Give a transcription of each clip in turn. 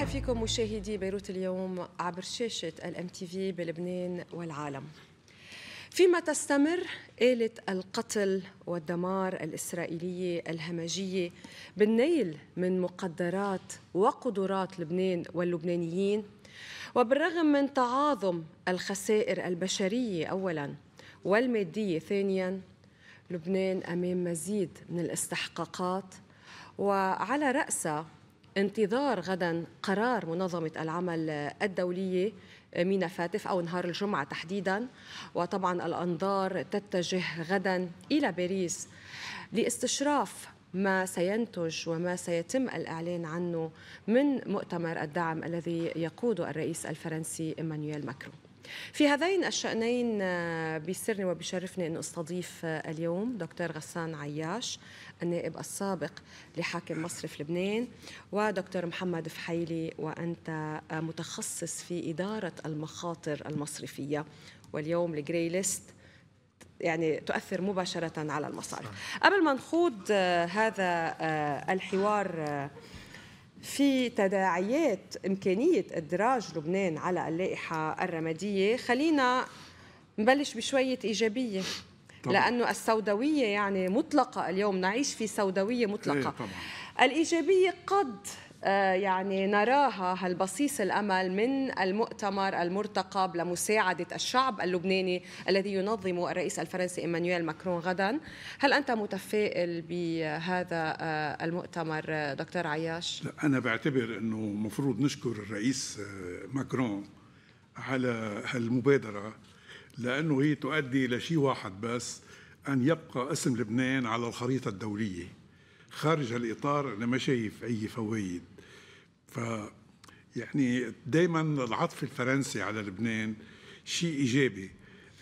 نرحب فيكم مشاهدي بيروت اليوم عبر شاشة الام تي في بلبنان والعالم. فيما تستمر آلة القتل والدمار الإسرائيلية الهمجية بالنيل من مقدرات وقدرات لبنان واللبنانيين وبالرغم من تعاظم الخسائر البشرية أولاً والمادية ثانياً لبنان أمام مزيد من الاستحقاقات وعلى رأسها انتظار غدا قرار منظمة العمل الدولية مينا فاتف أو نهار الجمعة تحديدا وطبعا الأنظار تتجه غدا إلى باريس لاستشراف ما سينتج وما سيتم الإعلان عنه من مؤتمر الدعم الذي يقوده الرئيس الفرنسي إيمانويل ماكرون في هذين الشأنين آه، بيسرني وبيشرفني أن أستضيف آه، اليوم دكتور غسان عياش النائب السابق لحاكم مصرف لبنان ودكتور محمد فحيلي وأنت آه، متخصص في إدارة المخاطر المصرفية واليوم الجري ليست يعني تؤثر مباشرة على المصارف قبل ما نخوض هذا الحوار في تداعيات إمكانية إدراج لبنان على اللائحة الرمادية خلينا نبلش بشوية إيجابية طبعا. لأنه السوداوية يعني مطلقة اليوم نعيش في سوداوية مطلقة إيه، طبعا. الإيجابية قد آه، يعني نراها هالبصيص الامل من المؤتمر المرتقب لمساعده الشعب اللبناني الذي ينظم الرئيس الفرنسي ايمانويل ماكرون غدا، هل انت متفائل بهذا آه، المؤتمر آه، دكتور عياش؟ لا انا بعتبر انه مفروض نشكر الرئيس ماكرون على هالمبادره لانه هي تؤدي الى شيء واحد بس ان يبقى اسم لبنان على الخريطه الدوليه. خارج الإطار أنا ما شايف أي فوائد ف يعني دائما العطف الفرنسي على لبنان شيء ايجابي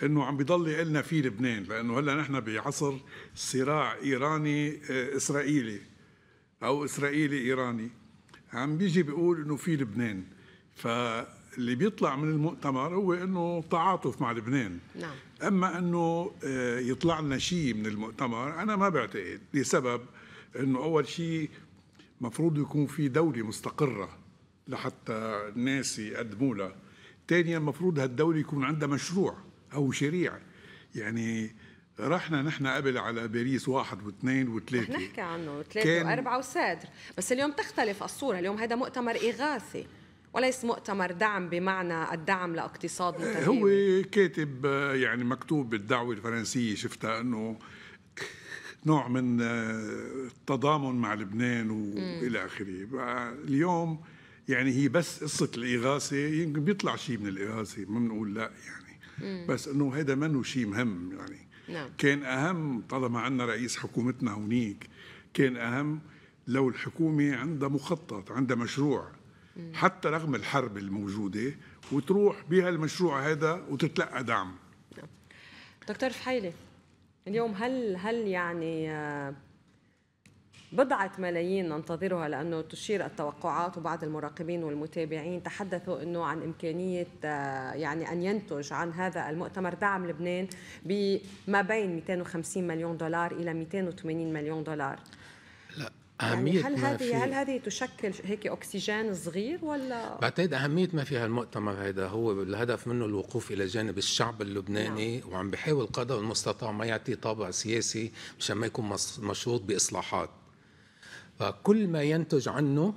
انه عم بيضل يقلنا في لبنان لانه هلا نحن بعصر صراع ايراني آه، اسرائيلي او اسرائيلي ايراني عم بيجي بيقول انه في لبنان فاللي بيطلع من المؤتمر هو انه تعاطف مع لبنان نعم. اما انه آه، يطلع لنا شيء من المؤتمر انا ما بعتقد لسبب انه اول شيء مفروض يكون في دولة مستقرة لحتى الناس يقدموا لها ثانيا مفروض هالدولة يكون عندها مشروع أو شريعة يعني رحنا نحن قبل على باريس واحد واثنين وثلاثة رح نحكي عنه ثلاثة كان... وأربعة وسادر بس اليوم تختلف الصورة اليوم هذا مؤتمر إغاثي وليس مؤتمر دعم بمعنى الدعم لاقتصاد متدين هو كاتب يعني مكتوب بالدعوة الفرنسية شفتها أنه نوع من التضامن آه، مع لبنان والى اخره آه، اليوم يعني هي بس قصه الاغاثه يمكن بيطلع شيء من الاغاثه ما بنقول لا يعني بس انه هذا منه شيء مهم يعني نعم. كان اهم طالما عندنا رئيس حكومتنا هونيك كان اهم لو الحكومه عندها مخطط عندها مشروع حتى رغم الحرب الموجوده وتروح بهالمشروع هذا وتتلقى دعم نعم. دكتور فحيله اليوم هل هل يعني آه، بضعة ملايين ننتظرها لأنه تشير التوقعات وبعض المراقبين والمتابعين تحدثوا أنه عن إمكانية آه، يعني أن ينتج عن هذا المؤتمر دعم لبنان بما بين 250 مليون دولار إلى 280 مليون دولار يعني أهمية يعني هل هذه هل هذه تشكل هيك أكسجين صغير ولا بعتقد أهمية ما في هالمؤتمر هذا هو الهدف منه الوقوف إلى جانب الشعب اللبناني نعم. وعم بحاول قدر المستطاع ما يعطيه طابع سياسي مشان ما يكون مشروط بإصلاحات فكل ما ينتج عنه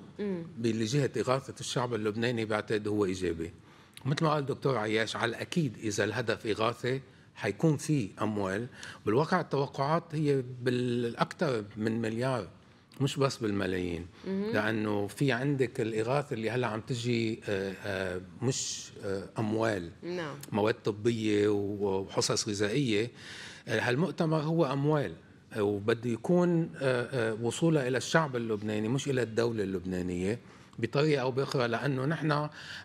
بجهة إغاثة الشعب اللبناني بعتقد هو إيجابي مثل ما قال الدكتور عياش على الأكيد إذا الهدف إغاثة حيكون في أموال بالواقع التوقعات هي بالأكثر من مليار مش بس بالملايين لانه في عندك الاغاثه اللي هلا عم تجي آه، آه، مش آه، اموال نعم. مواد طبيه وحصص غذائيه هالمؤتمر هو اموال وبده يكون وصولها الى الشعب اللبناني مش الى الدوله اللبنانيه بطريقه او باخرى لانه نحن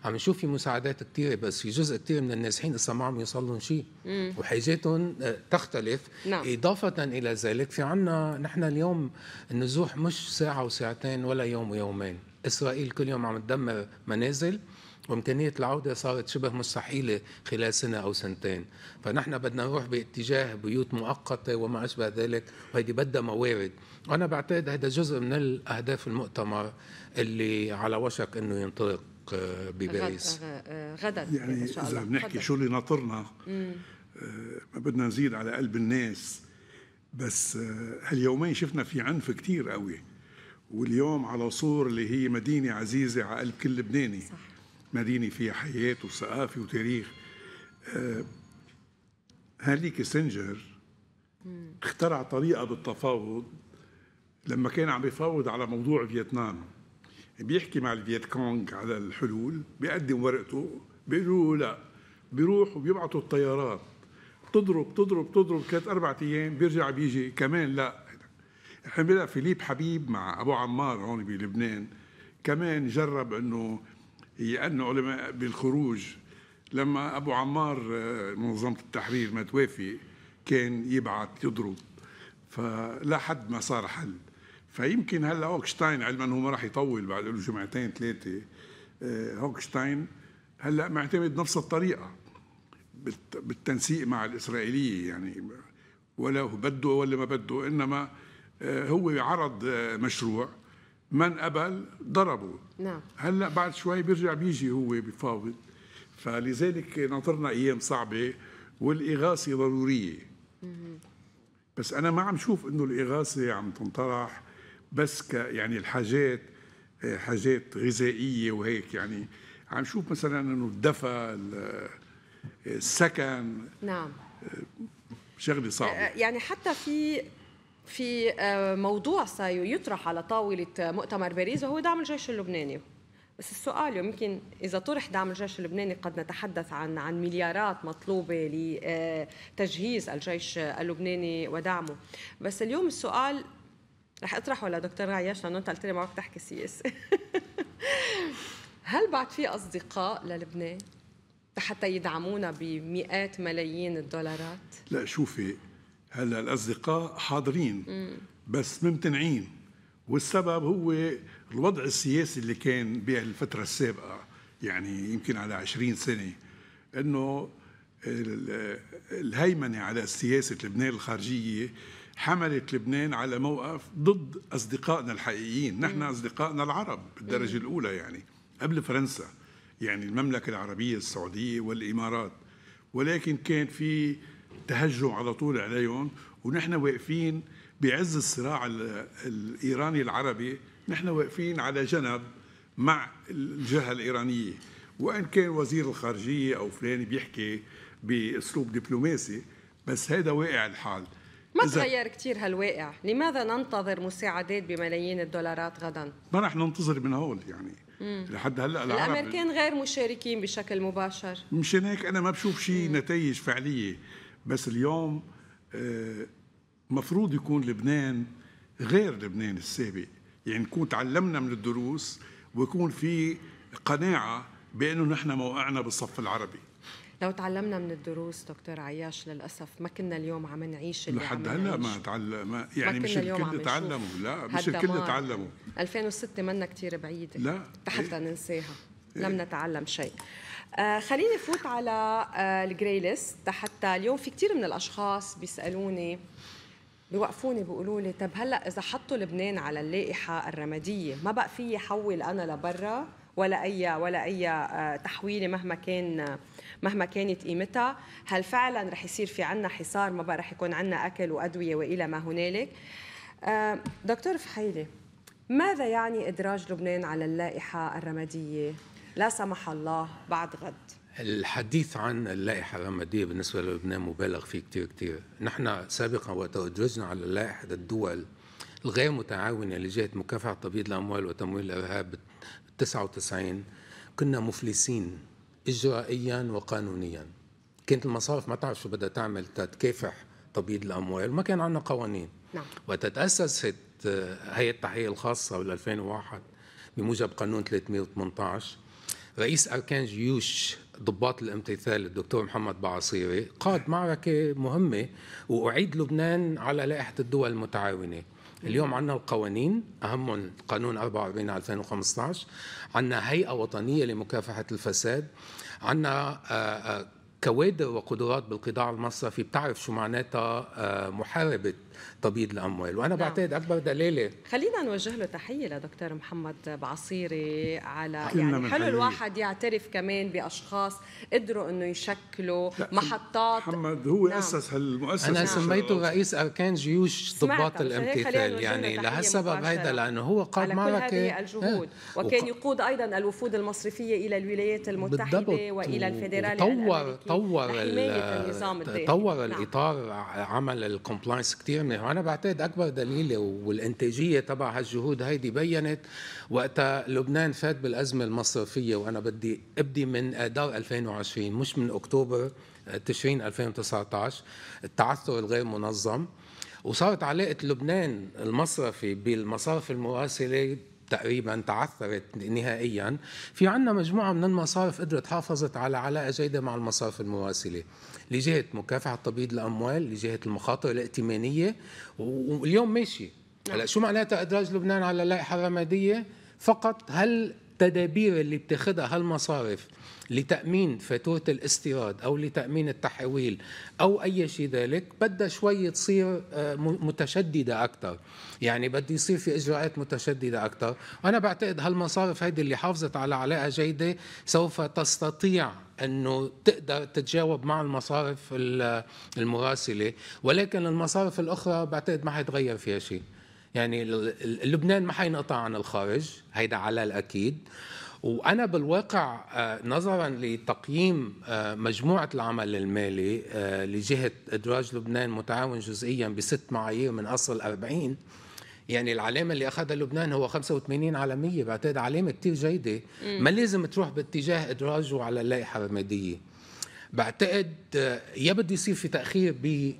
عم نشوف في مساعدات كثيره بس في جزء كثير من النازحين لسه ما عم يوصل شيء وحاجاتهم آه، تختلف نعم. اضافه الى ذلك في عنا نحن اليوم النزوح مش ساعه وساعتين ولا يوم ويومين اسرائيل كل يوم عم تدمر منازل وامكانيه العوده صارت شبه مستحيله خلال سنه او سنتين، فنحن بدنا نروح باتجاه بيوت مؤقته وما اشبه ذلك، وهيدي بدها موارد، أنا بعتقد هذا جزء من الأهداف المؤتمر اللي على وشك أنه ينطلق آه، بباريس آه، آه، غدا يعني إذا بنحكي شو اللي ناطرنا ما بدنا نزيد على قلب الناس بس هاليومين شفنا في عنف كتير قوي واليوم على صور اللي هي مدينة عزيزة على قلب كل لبناني صح. مدينة فيها حياة وثقافة وتاريخ هنري كيسنجر اخترع طريقة بالتفاوض لما كان عم بيفاوض على موضوع فيتنام بيحكي مع الفيت كونغ على الحلول بيقدم ورقته بيقولوا لا بيروح وبيبعثوا الطيارات تضرب تضرب تضرب ثلاث اربع ايام بيرجع بيجي كمان لا احنا بنلاقي فيليب حبيب مع ابو عمار هون بلبنان كمان جرب انه يأنوا علماء بالخروج لما ابو عمار منظمه التحرير ما توافق كان يبعث يضرب فلا حد ما صار حل فيمكن هلا هوكشتاين علما هو ما راح يطول بعد له جمعتين ثلاثه آه، هوكشتاين هلا معتمد نفس الطريقه بالتنسيق مع الاسرائيليه يعني ولا بده ولا ما بده انما آه، هو عرض آه، مشروع من قبل ضربه نعم هلا بعد شوي بيرجع بيجي هو بفاوض فلذلك ناطرنا ايام صعبه والاغاثه ضروريه بس انا ما عم شوف انه الاغاثه عم تنطرح بس ك يعني الحاجات آه، حاجات غذائيه وهيك يعني عم شوف مثلا انه الدفا آه، السكن نعم آه، شغله صعبه يعني حتى في في موضوع سيطرح على طاوله مؤتمر باريس وهو دعم الجيش اللبناني بس السؤال يمكن اذا طرح دعم الجيش اللبناني قد نتحدث عن عن مليارات مطلوبه لتجهيز الجيش اللبناني ودعمه بس اليوم السؤال رح اطرحه ولا دكتور عياش لانه انت قلت لي ما بدك تحكي سياسه هل بعد في اصدقاء للبنان حتى يدعمونا بمئات ملايين الدولارات؟ لا شوفي هلا الاصدقاء حاضرين بس ممتنعين والسبب هو الوضع السياسي اللي كان بهالفتره السابقه يعني يمكن على 20 سنه انه الهيمنه على سياسه لبنان الخارجيه حملت لبنان على موقف ضد أصدقائنا الحقيقيين نحن أصدقائنا العرب بالدرجة الأولى يعني قبل فرنسا يعني المملكة العربية السعودية والإمارات ولكن كان في تهجم على طول عليهم ونحن واقفين بعز الصراع الإيراني العربي نحن واقفين على جنب مع الجهة الإيرانية وإن كان وزير الخارجية أو فلان بيحكي بأسلوب دبلوماسي بس هذا واقع الحال ما تغير كثير هالواقع لماذا ننتظر مساعدات بملايين الدولارات غدا ما رح ننتظر من هول يعني مم. لحد هلا العرب الامريكان غير مشاركين بشكل مباشر مشان هيك انا ما بشوف شيء نتائج فعليه بس اليوم آه، مفروض يكون لبنان غير لبنان السابق يعني نكون تعلمنا من الدروس ويكون في قناعه بانه نحن موقعنا بالصف العربي لو تعلمنا من الدروس دكتور عياش للاسف ما كنا اليوم عم نعيش اللي لحد هلا ما تعلم يعني ما مش الكل تعلموا لا مش الكل تعلموا 2006 منا كثير بعيده لا حتى إيه؟ ننساها إيه؟ لم نتعلم شيء آه خليني فوت على آه الجري ليست حتى اليوم في كثير من الاشخاص بيسالوني بيوقفوني بيقولوا لي طب هلا اذا حطوا لبنان على اللائحه الرماديه ما بقى فيي حول انا لبرا ولا اي ولا اي آه، تحويله مهما كان مهما كانت قيمتها هل فعلا رح يصير في عنا حصار ما بقى رح يكون عنا أكل وأدوية وإلى ما هنالك آه، دكتور فحيلي ماذا يعني إدراج لبنان على اللائحة الرمادية لا سمح الله بعد غد الحديث عن اللائحة الرمادية بالنسبة للبنان مبالغ فيه كتير كتير نحن سابقا وقت أدرجنا على لائحة الدول الغير متعاونة لجهة مكافحة تبييض الأموال وتمويل الإرهاب 99 كنا مفلسين إجرائيا وقانونيا كانت المصارف ما تعرف شو بدها تعمل تتكافح تبييض الأموال ما كان عندنا قوانين نعم. وتتأسست هيئة التحقيق الخاصة بال 2001 بموجب قانون 318 رئيس أركان جيوش ضباط الامتثال الدكتور محمد بعصيري قاد معركة مهمة وأعيد لبنان على لائحة الدول المتعاونة اليوم عندنا القوانين أهمهم قانون 44 2015 عندنا هيئة وطنية لمكافحة الفساد عندنا آه، آه، كوادر وقدرات بالقطاع المصرفي بتعرف شو معناتها آه، محاربه تبييض الاموال وانا نعم. بعتقد اكبر دلاله خلينا نوجه له تحيه لدكتور محمد بعصيري على يعني حلو الواحد يعترف كمان باشخاص قدروا انه يشكلوا محطات محمد هو نعم. اسس هالمؤسسه انا نعم. سميته رئيس اركان جيوش ضباط الامتثال يعني لهالسبب هيدا لانه هو قاد معركه هذه إيه. الجهود ها. وكان يقود ايضا الوفود المصرفيه الى الولايات المتحده والى الفيدرالي طور طور طور نعم. الاطار عمل الكومبلاينس كثير بيعتبرني وانا بعتقد اكبر دليل والانتاجيه تبع هالجهود هيدي بينت وقتها لبنان فات بالازمه المصرفيه وانا بدي ابدي من اذار 2020 مش من اكتوبر تشرين 2019 التعثر الغير منظم وصارت علاقه لبنان المصرفي بالمصارف المراسله تقريبا تعثرت نهائيا في عندنا مجموعة من المصارف قدرت حافظت على علاقة جيدة مع المصارف المراسلة لجهة مكافحة تبييض الأموال لجهة المخاطر الائتمانية واليوم ماشي هلا شو معناتها ادراج لبنان على لائحة رمادية فقط هل التدابير اللي بتاخذها هالمصارف لتامين فاتوره الاستيراد او لتامين التحويل او اي شيء ذلك بدها شوي تصير آه، متشدده اكثر يعني بدي يصير في اجراءات متشدده اكثر وانا بعتقد هالمصارف هيدي اللي حافظت على علاقه جيده سوف تستطيع انه تقدر تتجاوب مع المصارف المراسله ولكن المصارف الاخرى بعتقد ما حيتغير فيها شيء يعني لبنان ما حينقطع عن الخارج هيدا على الاكيد وانا بالواقع آه، نظرا لتقييم آه، مجموعه العمل المالي آه، لجهه ادراج لبنان متعاون جزئيا بست معايير من اصل 40 يعني العلامه اللي اخذها لبنان هو 85 على 100 بعتقد علامه كثير جيده ما لازم تروح باتجاه ادراجه على اللائحه الرماديه بعتقد يا بده يصير في تاخير ب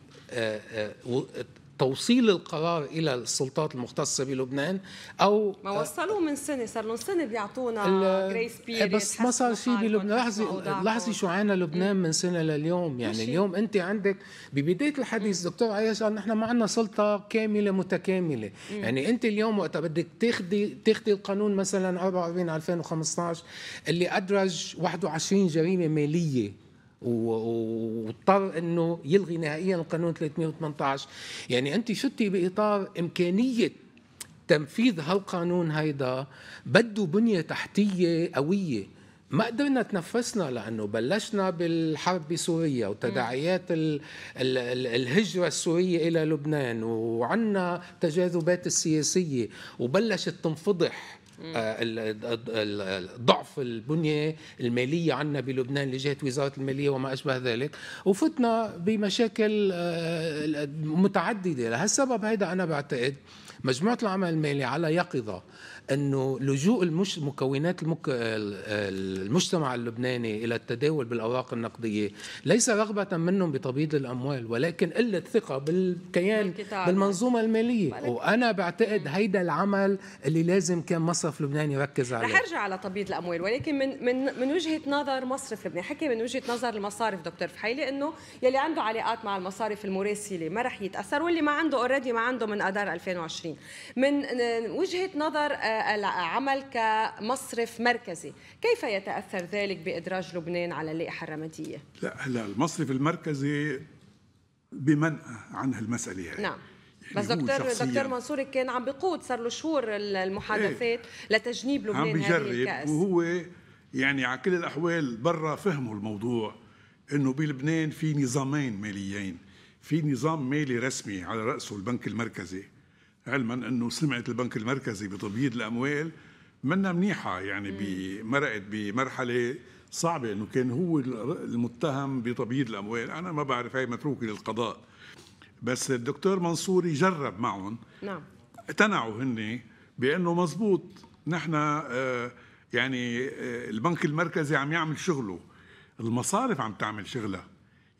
توصيل القرار الى السلطات المختصه بلبنان او ما وصلوه من سنه صار لهم سنه بيعطونا جريس إيه، بيريد بس ما صار شيء بلبنان لحظي لحظي شو عانى لبنان من سنه لليوم يعني مشي. اليوم انت عندك ببدايه الحديث دكتور عياش قال نحن ما عندنا سلطه كامله متكامله مم. يعني انت اليوم وقت بدك تاخذي تاخذي القانون مثلا 44 2015 اللي ادرج 21 جريمه ماليه واضطر انه يلغي نهائيا القانون 318 يعني انت شتي باطار امكانيه تنفيذ هالقانون هيدا بده بنيه تحتيه قويه ما قدرنا تنفسنا لانه بلشنا بالحرب بسوريا وتداعيات الـ الـ الـ الهجره السوريه الى لبنان وعنا تجاذبات السياسيه وبلشت تنفضح آه، ضعف البنيه الماليه عندنا بلبنان لجهة وزاره الماليه وما اشبه ذلك وفتنا بمشاكل آه، متعدده لهالسبب هيدا انا بعتقد مجموعه العمل المالي على يقظه انه لجوء المش... مكونات المك... المجتمع اللبناني الى التداول بالاوراق النقديه ليس رغبه منهم بتبييض الاموال ولكن قله ثقه بالكيان بالمنظومه الماليه وانا بعتقد هيدا العمل اللي لازم كان مصرف لبنان يركز عليه رح ارجع على تبييض الاموال ولكن من من من وجهه نظر مصرف لبنان حكي من وجهه نظر المصارف دكتور فحيلي انه يلي عنده علاقات مع المصارف المراسله ما رح يتاثر واللي ما عنده اوريدي ما عنده من اذار 2020 من وجهه نظر آه، العمل كمصرف مركزي كيف يتأثر ذلك بإدراج لبنان على اللائحة الرمادية؟ لا هلا المصرف المركزي بمنأى عن هالمسألة هي نعم يعني بس دكتور دكتور منصور كان عم بيقود صار له شهور المحادثات ايه لتجنيب لبنان عم بيجرب وهو يعني على كل الاحوال برا فهموا الموضوع انه بلبنان في نظامين ماليين في نظام مالي رسمي على راسه البنك المركزي علما انه سمعه البنك المركزي بتبييض الاموال منا منيحه يعني مرقت بمرحله صعبه انه كان هو المتهم بتبييض الاموال انا ما بعرف هي متروكه للقضاء بس الدكتور منصوري جرب معهم نعم اقتنعوا هن بانه مزبوط نحن آه، يعني آه، البنك المركزي عم يعمل شغله المصارف عم تعمل شغلها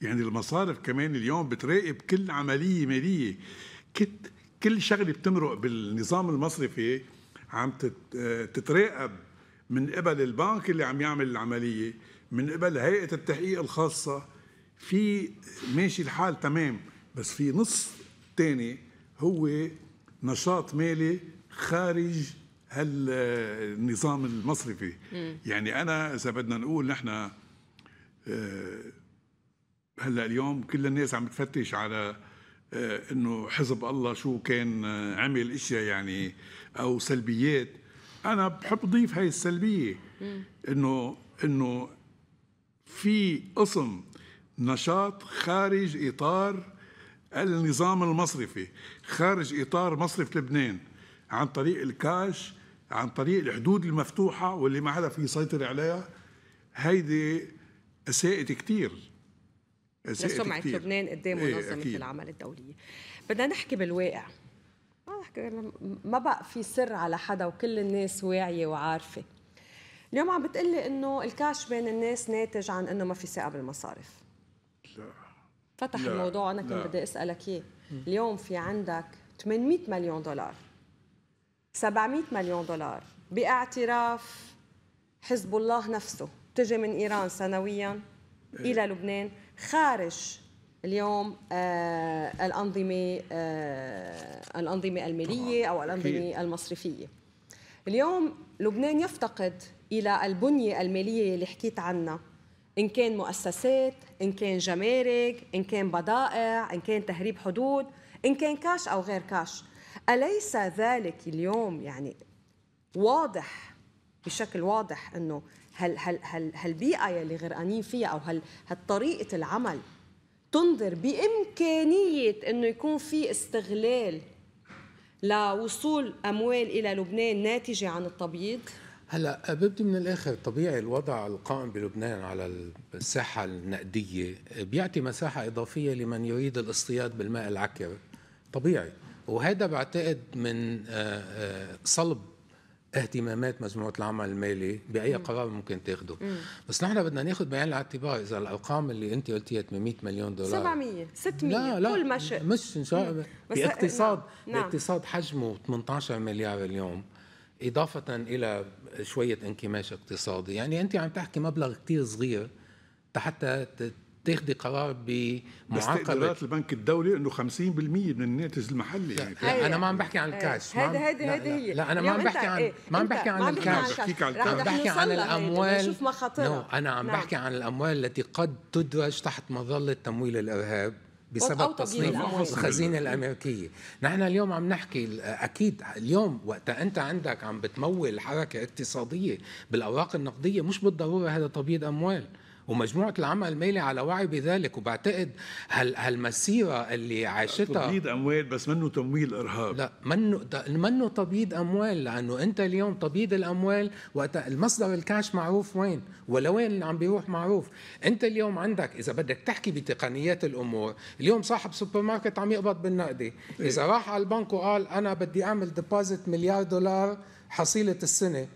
يعني المصارف كمان اليوم بتراقب كل عمليه ماليه كت كل شغله بتمرق بالنظام المصرفي عم تتراقب من قبل البنك اللي عم يعمل العمليه من قبل هيئه التحقيق الخاصه في ماشي الحال تمام بس في نص تاني هو نشاط مالي خارج هالنظام المصرفي يعني انا اذا بدنا نقول نحن آه، هلا اليوم كل الناس عم تفتش على آه، انه حزب الله شو كان آه، عمل اشياء يعني او سلبيات انا بحب اضيف هاي السلبيه انه انه في قسم نشاط خارج اطار النظام المصرفي خارج اطار مصرف لبنان عن طريق الكاش عن طريق الحدود المفتوحه واللي ما حدا في يسيطر عليها هيدي اساءت كثير لسمعه لبنان قدام إيه، منظمه إيه العمل الدوليه بدنا نحكي بالواقع ما نحكي ما بقى في سر على حدا وكل الناس واعيه وعارفه اليوم عم بتقلي انه الكاش بين الناس ناتج عن انه ما في ثقه بالمصارف لا فتح لا. الموضوع انا كنت بدي اسالك اياه اليوم في عندك 800 مليون دولار 700 مليون دولار باعتراف حزب الله نفسه تجي من ايران سنويا إيه؟ الى لبنان خارج اليوم آه الأنظمة آه الأنظمة المالية أو الأنظمة المصرفية اليوم لبنان يفتقد إلى البنية المالية اللي حكيت عنها إن كان مؤسسات إن كان جمارك إن كان بضائع إن كان تهريب حدود إن كان كاش أو غير كاش أليس ذلك اليوم يعني واضح بشكل واضح أنه هل هل هل هالبيئه يلي غرقانين فيها او هال هالطريقه العمل تنظر بامكانيه انه يكون في استغلال لوصول اموال الى لبنان ناتجه عن التبييض هلا ببدي من الاخر طبيعي الوضع القائم بلبنان على الساحه النقديه بيعطي مساحه اضافيه لمن يريد الاصطياد بالماء العكر طبيعي وهذا بعتقد من آه، آه، صلب اهتمامات مجموعه العمل المالي باي مم. قرار ممكن تاخده مم. بس نحن بدنا ناخذ بعين الاعتبار اذا الارقام اللي انت قلتيها 800 مليون دولار 700 600 لا لا كل ما شئت مش ان شاء الله باقتصاد نعم،, نعم. باقتصاد حجمه 18 مليار اليوم اضافه الى شويه انكماش اقتصادي يعني انت عم تحكي مبلغ كثير صغير حتى تاخذي قرار بمعاقبه بس البنك الدولي انه 50% من الناتج المحلي يعني لا انا ما عم بحكي عن الكاش هيدي هيدي هيدي هي لا انا ما عم إيه، بحكي عن ما عم بحكي عن الكاش بحكي عن الكاش بحكي عن الاموال انا عم نعم. بحكي عن الاموال التي قد تدرج تحت مظله تمويل الارهاب بسبب تصنيف الخزينة الأمريكية نحن اليوم عم نحكي أكيد اليوم وقت أنت عندك عم بتمول حركة اقتصادية بالأوراق النقدية مش بالضرورة هذا تبييض أموال ومجموعه العمل المالي على وعي بذلك وبعتقد هال هالمسيره اللي عاشتها تبييض اموال بس منه تمويل ارهاب لا منه منه تبييض اموال لانه انت اليوم تبييض الاموال وقت المصدر الكاش معروف وين ولوين اللي عم بيروح معروف انت اليوم عندك اذا بدك تحكي بتقنيات الامور اليوم صاحب سوبر ماركت عم يقبض بالنقدي إيه. اذا راح على البنك وقال انا بدي اعمل ديبوزيت مليار دولار حصيله السنه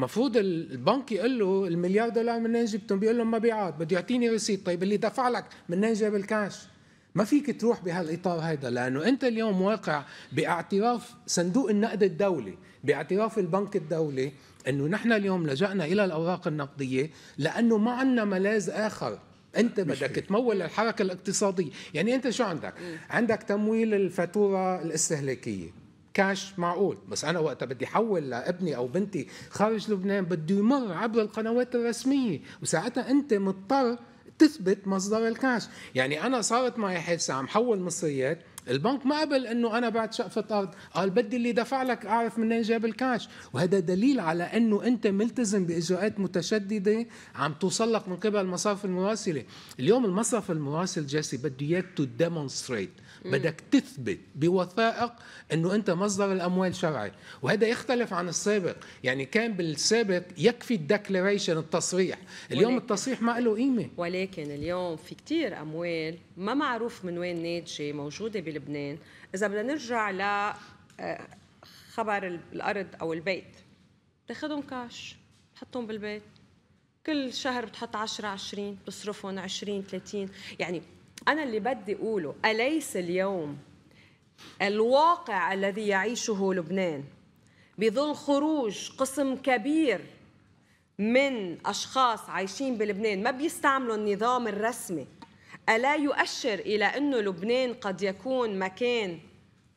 مفروض البنك يقول له المليار دولار منين جبتهم بيقول لهم مبيعات، بده يعطيني رصيد طيب اللي دفع لك منين جاب الكاش ما فيك تروح بهالاطار هيدا لانه انت اليوم واقع باعتراف صندوق النقد الدولي باعتراف البنك الدولي انه نحن اليوم لجأنا الى الاوراق النقديه لانه ما عندنا ملاذ اخر انت بدك تمول الحركه الاقتصاديه يعني انت شو عندك عندك تمويل الفاتوره الاستهلاكيه كاش معقول بس انا وقتها بدي احول لابني او بنتي خارج لبنان بده يمر عبر القنوات الرسميه وساعتها انت مضطر تثبت مصدر الكاش يعني انا صارت معي حادثه عم حول مصريات البنك ما قبل انه انا بعد شقفه ارض قال بدي اللي دفع لك اعرف منين جاب الكاش وهذا دليل على انه انت ملتزم باجراءات متشدده عم توصل لك من قبل المصارف المراسله اليوم المصرف المراسل جاسي بده اياك تو ديمونستريت بدك تثبت بوثائق انه انت مصدر الاموال شرعي وهذا يختلف عن السابق يعني كان بالسابق يكفي الدكلاريشن التصريح اليوم ولكن التصريح ما له قيمه ولكن اليوم في كثير اموال ما معروف من وين ناتجه موجوده بلبنان اذا بدنا نرجع ل آه، خبر الارض او البيت تاخذهم كاش تحطهم بالبيت كل شهر بتحط 10 20 بتصرفهم 20 30 يعني أنا اللي بدي أقوله أليس اليوم الواقع الذي يعيشه لبنان بظل خروج قسم كبير من أشخاص عايشين بلبنان ما بيستعملوا النظام الرسمي ألا يؤشر إلى أنه لبنان قد يكون مكان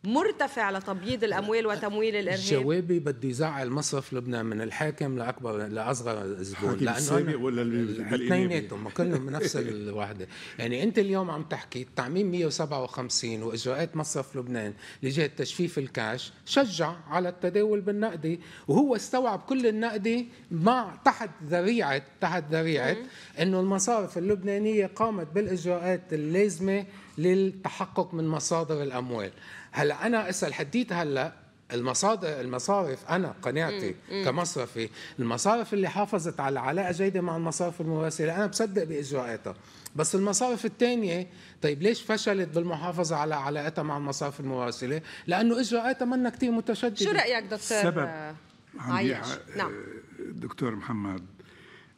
مرتفع لتبييض الاموال وتمويل الارهاب جوابي بدي يزعل مصرف لبنان من الحاكم لاكبر لاصغر زبون لانه ولا ما كلهم نفس الوحده يعني انت اليوم عم تحكي تعميم 157 واجراءات مصرف لبنان لجهه تجفيف الكاش شجع على التداول بالنقدي وهو استوعب كل النقدي مع تحت ذريعه تحت ذريعه انه المصارف اللبنانيه قامت بالاجراءات اللازمه للتحقق من مصادر الاموال هلا انا اسال حديت هلا المصادر المصارف انا قناعتي كمصرفي المصارف اللي حافظت على علاقه جيده مع المصارف المراسله انا بصدق باجراءاتها بس المصارف الثانيه طيب ليش فشلت بالمحافظه على علاقتها مع المصارف المراسله لانه اجراءاتها منا كثير متشدده شو رايك دكتور سبب آه، عايش آه، نعم دكتور محمد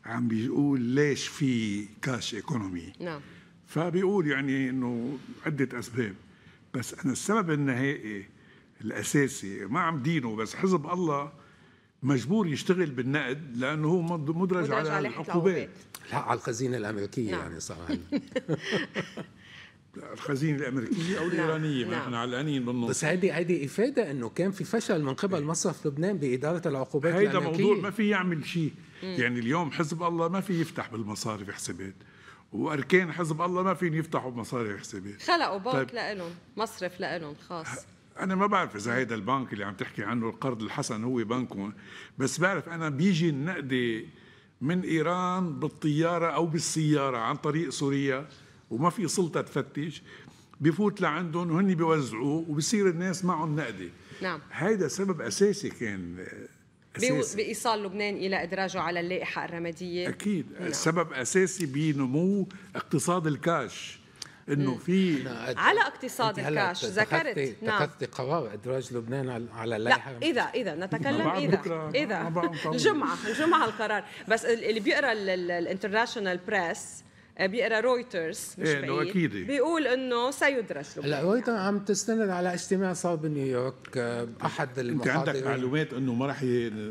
عم بيقول ليش في كاش ايكونومي نعم فبيقول يعني انه عده اسباب بس انا السبب النهائي إيه؟ الاساسي ما عم دينه بس حزب الله مجبور يشتغل بالنقد لانه هو مدرج, مدرج على, على العقوبات لا على الخزينه الامريكيه نعم. يعني صراحه الخزينه الامريكيه او نعم، الايرانيه نعم. نحن علقانين بالنص بس هذه هذه افاده انه كان في فشل من قبل إيه. مصرف لبنان باداره العقوبات هيدا الامريكيه هذا موضوع ما في يعمل شيء يعني اليوم حزب الله ما في يفتح بالمصارف حسابات واركان حزب الله ما فين يفتحوا مصاري حسابات خلقوا بنك طيب. لإلهم مصرف لإلهم خاص انا ما بعرف اذا هيدا البنك اللي عم تحكي عنه القرض الحسن هو بنكهم بس بعرف انا بيجي النقدي من ايران بالطياره او بالسياره عن طريق سوريا وما في سلطه تفتش بفوت لعندهم وهن بيوزعوه وبصير الناس معهم نقدي نعم هيدا سبب اساسي كان أساسي. بايصال لبنان الى ادراجه على اللائحه الرماديه اكيد نعم. السبب اساسي بنمو اقتصاد الكاش انه في على اقتصاد الكاش ذكرت نعم قرار ادراج لبنان على اللائحه لا اذا اذا نتكلم اذا اذا الجمعه الجمعه القرار بس اللي بيقرا الانترناشونال بريس آه، بيقرا رويترز مش إيه اكيد بيقول انه سيدرج هلا رويترز عم تستند على اجتماع صار بنيويورك آه، احد المحاضرين انت عندك معلومات انه ما راح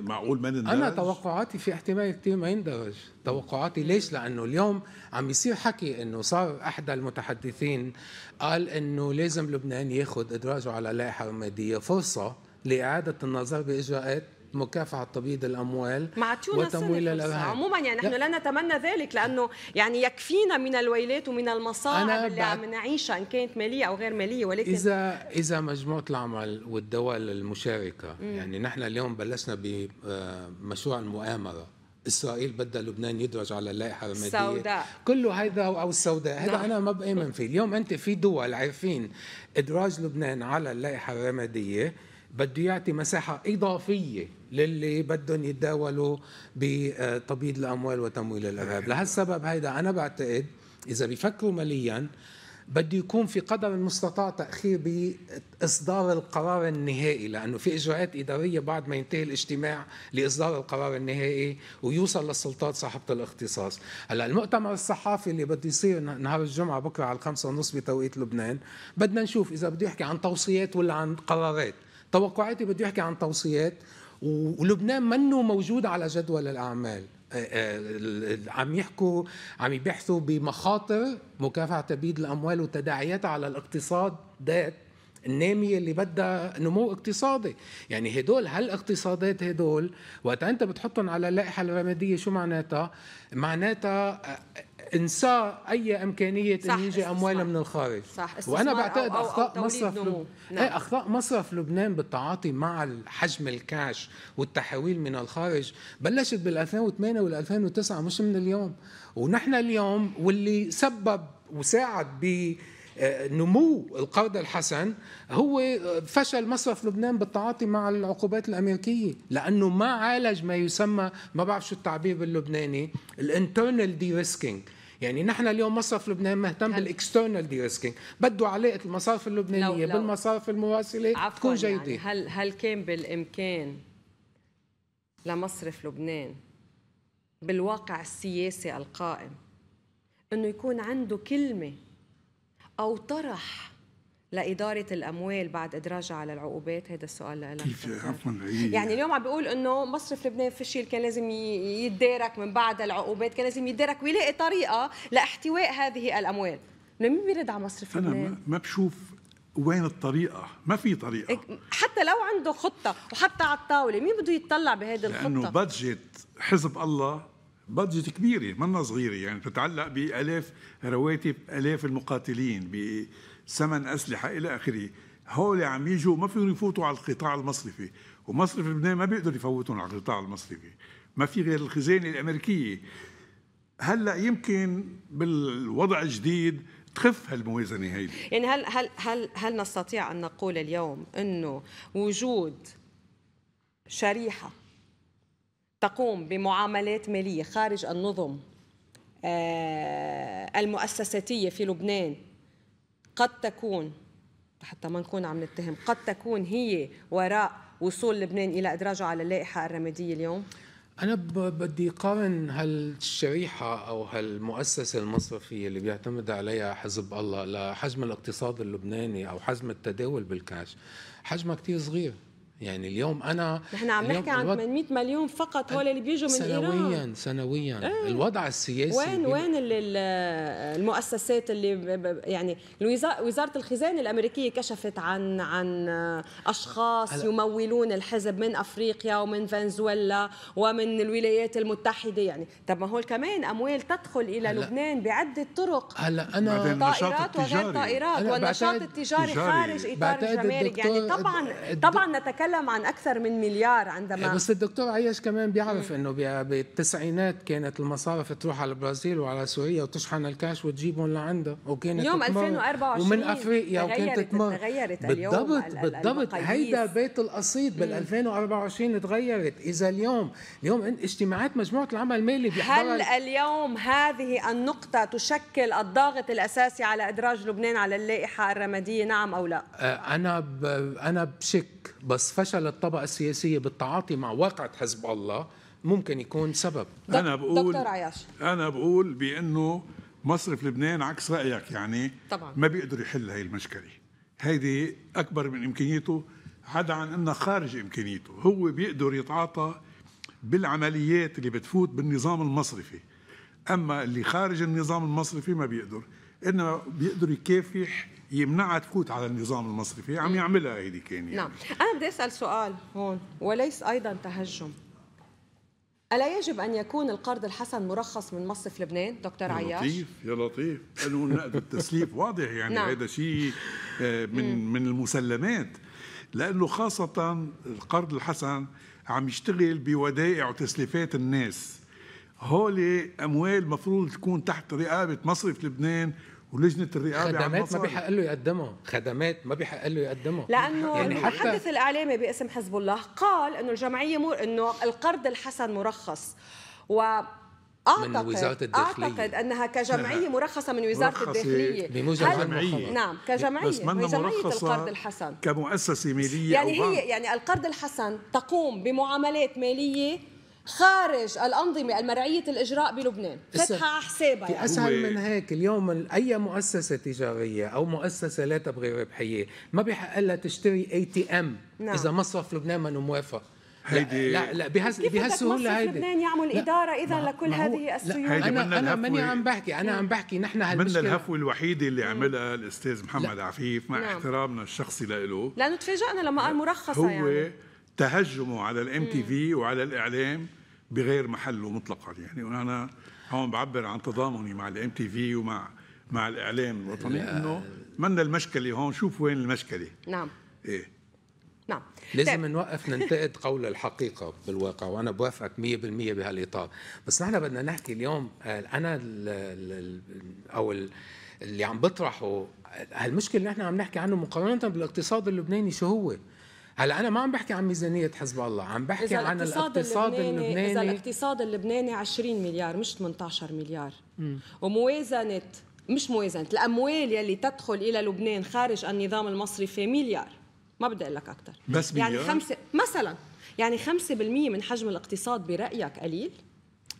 معقول ما ندرج انا توقعاتي في احتمال كثير ما يندرج توقعاتي ليش لانه اليوم عم بيصير حكي انه صار احدى المتحدثين قال انه لازم لبنان ياخذ ادراجه على لائحه رماديه فرصه لإعادة النظر بإجراءات مكافحه تبييض الاموال مع تونس وتمويل الابهات عموما يعني نحن لا نتمنى ذلك لانه يعني يكفينا من الويلات ومن المصاعب اللي عم نعيشها ان كانت ماليه او غير ماليه ولكن اذا اذا مجموعه العمل والدول المشاركه مم. يعني نحن اليوم بلشنا بمشروع المؤامره اسرائيل بدها لبنان يدرج على اللائحه الرماديه السوداء كله هيدا او السوداء هذا نعم. انا ما بامن فيه اليوم انت في دول عارفين ادراج لبنان على اللائحه الرماديه بده يعطي مساحة إضافية للي بدهم يتداولوا بتبييض الأموال وتمويل الإرهاب لهالسبب هيدا أنا بعتقد إذا بيفكروا ماليا بده يكون في قدر المستطاع تأخير بإصدار القرار النهائي لأنه في إجراءات إدارية بعد ما ينتهي الاجتماع لإصدار القرار النهائي ويوصل للسلطات صاحبة الاختصاص هلا المؤتمر الصحافي اللي بده يصير نهار الجمعة بكرة على الخمسة ونص بتوقيت لبنان بدنا نشوف إذا بده يحكي عن توصيات ولا عن قرارات توقعاتي بدي احكي عن توصيات ولبنان منه موجود على جدول الاعمال آه، آه، عم يحكوا عم يبحثوا بمخاطر مكافحه تبييض الاموال وتداعياتها على الاقتصاد ذات النامية اللي بدها نمو اقتصادي يعني هدول هالاقتصادات هدول وقت انت بتحطهم على اللائحة الرمادية شو معناتها معناتها آه، انسى اي امكانيه ان يجي اموال من الخارج صح وانا بعتقد أو اخطاء أو مصرف لبنان نعم. ايه اخطاء مصرف لبنان بالتعاطي مع حجم الكاش والتحويل من الخارج بلشت بال 2008 وال 2009 مش من اليوم ونحن اليوم واللي سبب وساعد ب آه، نمو القرض الحسن هو فشل مصرف لبنان بالتعاطي مع العقوبات الامريكيه لانه ما عالج ما يسمى ما بعرف شو التعبير باللبناني الانترنال دي ريسكينج يعني نحن اليوم مصرف لبنان مهتم بالاكسترنال دي ريسكينج بده علاقه المصارف اللبنانيه لو لو بالمصارف المواصله تكون يعني جيده يعني هل هل كان بالامكان لمصرف لبنان بالواقع السياسي القائم انه يكون عنده كلمه أو طرح لإدارة الأموال بعد إدراجها على العقوبات هذا السؤال لك كيف عفوا يعني اليوم عم بيقول إنه مصرف لبنان فشل كان لازم يتدارك من بعد العقوبات كان لازم يتدارك ويلاقي طريقة لاحتواء هذه الأموال مين بيرد على مصرف أنا لبنان؟ أنا ما بشوف وين الطريقة؟ ما في طريقة حتى لو عنده خطة وحتى على الطاولة مين بده يتطلع بهذه الخطة؟ لأنه بادجت حزب الله بادجت كبيره منا صغيره يعني تتعلق بالاف رواتب الاف المقاتلين بثمن اسلحه الى اخره هول عم يجوا ما فيهم يفوتوا على القطاع المصرفي ومصرف لبنان ما بيقدر يفوتهم على القطاع المصرفي ما في غير الخزانه الامريكيه هلا يمكن بالوضع الجديد تخف هالموازنه هي يعني هل هل هل هل نستطيع ان نقول اليوم انه وجود شريحه تقوم بمعاملات مالية خارج النظم آه، المؤسساتية في لبنان قد تكون حتى ما نكون عم نتهم قد تكون هي وراء وصول لبنان إلى إدراجه على اللائحة الرمادية اليوم؟ أنا بدي قارن هالشريحة أو هالمؤسسة المصرفية اللي بيعتمد عليها حزب الله لحجم الاقتصاد اللبناني أو حجم التداول بالكاش حجمها كتير صغير يعني اليوم انا نحن عم نحكي عن 800 مليون فقط هول اللي بيجوا من سنوياً ايران سنويا سنويا إيه. الوضع السياسي وين وين المؤسسات اللي يعني وزاره الخزانه الامريكيه كشفت عن عن اشخاص يمولون الحزب من افريقيا ومن فنزويلا ومن الولايات المتحده يعني طب ما هول كمان اموال تدخل الى لبنان بعده طرق هلا انا طائرات وغير طائرات والنشاط التجاري خارج اطار الجمارك يعني طبعا طبعا نتكلم نتكلم عن اكثر من مليار عندما بس الدكتور عياش كمان بيعرف انه بالتسعينات كانت المصارف تروح على البرازيل وعلى سوريا وتشحن الكاش وتجيبهم لعندها وكانت يوم 2024 ومن افريقيا يعني وكانت تمر تغيرت بالضبط بالضبط هيدا بيت القصيد بال 2024 تغيرت اذا اليوم اليوم اجتماعات مجموعه العمل المالي هل اليوم هذه النقطه تشكل الضاغط الاساسي على ادراج لبنان على اللائحه الرماديه نعم او لا؟ آه، انا انا بشك بس فشل الطبقه السياسيه بالتعاطي مع واقعه حزب الله ممكن يكون سبب انا بقول عياش. انا بقول بانه مصرف لبنان عكس رايك يعني طبعا. ما بيقدر يحل هاي المشكله هيدي اكبر من امكانيته عدا عن انها خارج امكانيته هو بيقدر يتعاطى بالعمليات اللي بتفوت بالنظام المصرفي اما اللي خارج النظام المصرفي ما بيقدر انما بيقدر يكافح يمنعها تفوت على النظام المصرفي عم يعملها هيدي كان يعني. نعم انا بدي اسال سؤال هون وليس ايضا تهجم ألا يجب أن يكون القرض الحسن مرخص من مصرف لبنان دكتور عياش يا لطيف يا لطيف قالوا نقد التسليف واضح يعني نعم. هذا شيء آه، من من المسلمات لأنه خاصة القرض الحسن عم يشتغل بودائع وتسليفات الناس هولي أموال مفروض تكون تحت رقابة مصرف لبنان ولجنه الرئابه خدمات ما بيحق له يقدمها خدمات ما بيحق له يقدمها لانه يعني المحدث الاعلامي باسم حزب الله قال انه الجمعيه مر... انه القرض الحسن مرخص و أعتقد من وزارة الداخلية أعتقد أنها كجمعية نعم. مرخصة من وزارة الداخلية نعم، بمجرد جمعية نعم كجمعية بس من مرخصة القرض الحسن كمؤسسة مالية يعني أو هي يعني القرض الحسن تقوم بمعاملات مالية خارج الأنظمة المرعية الإجراء بلبنان فتحة على حسابها يعني. في أسهل من هيك اليوم أي مؤسسة تجارية أو مؤسسة لا تبغي ربحية ما بحق لها تشتري اي تي ام إذا مصرف لبنان ما موافق هيدي لا لا بهالسهوله هيدي لبنان يعمل اداره اذا لكل هذه السيوله انا انا ماني عم بحكي انا نعم. عم بحكي نحن هالمشكله من الهفوه الوحيده اللي نعم. عملها الاستاذ محمد عفيف مع نعم. احترامنا الشخصي له لانه تفاجئنا لما قال مرخصه هو يعني تهجموا على الام تي في وعلى الاعلام بغير محله مطلقا يعني وانا هون بعبر عن تضامني مع الام تي في ومع مع الاعلام الوطني انه منا المشكله هون شوف وين المشكله نعم ايه نعم لازم طيب. نوقف ننتقد قول الحقيقة بالواقع وأنا بوافقك 100% بهالإطار بس نحن بدنا نحكي اليوم أنا الـ الـ أو اللي عم بطرحه هالمشكلة اللي نحن عم نحكي عنه مقارنة بالاقتصاد اللبناني شو هو؟ هلا انا ما عم بحكي عن ميزانيه حزب الله عم بحكي عن الاقتصاد اللبناني, اللبناني اذا الاقتصاد اللبناني 20 مليار مش 18 مليار وموازنه مش موازنه الاموال يلي تدخل الى لبنان خارج النظام المصرفي مليار ما بدي اقول لك اكثر بس يعني مليار؟ يعني خمسه مثلا يعني 5% من حجم الاقتصاد برايك قليل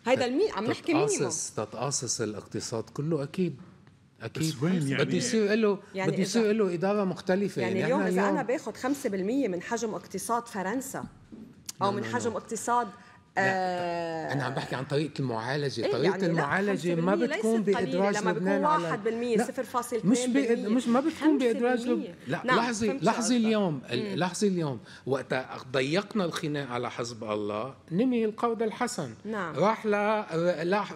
هيدا المي عم نحكي مينيموم تتقاصص الاقتصاد كله اكيد اكيد بس وين يعني بده يصير له يعني بده يصير له اداره مختلفه يعني, يعني اليوم اذا انا باخذ 5% من حجم اقتصاد فرنسا او من حجم اقتصاد آه انا عم بحكي عن طريقه المعالجه إيه طريقه يعني المعالجه ما بتكون بادراج لما بيكون 1% 0.2 مش بإد... مش ما بتكون بادراج لا نعم، لحظي لحظي اليوم لحظي اليوم وقت ضيقنا الخناق على حزب الله نمي القرض الحسن نعم. راح ل...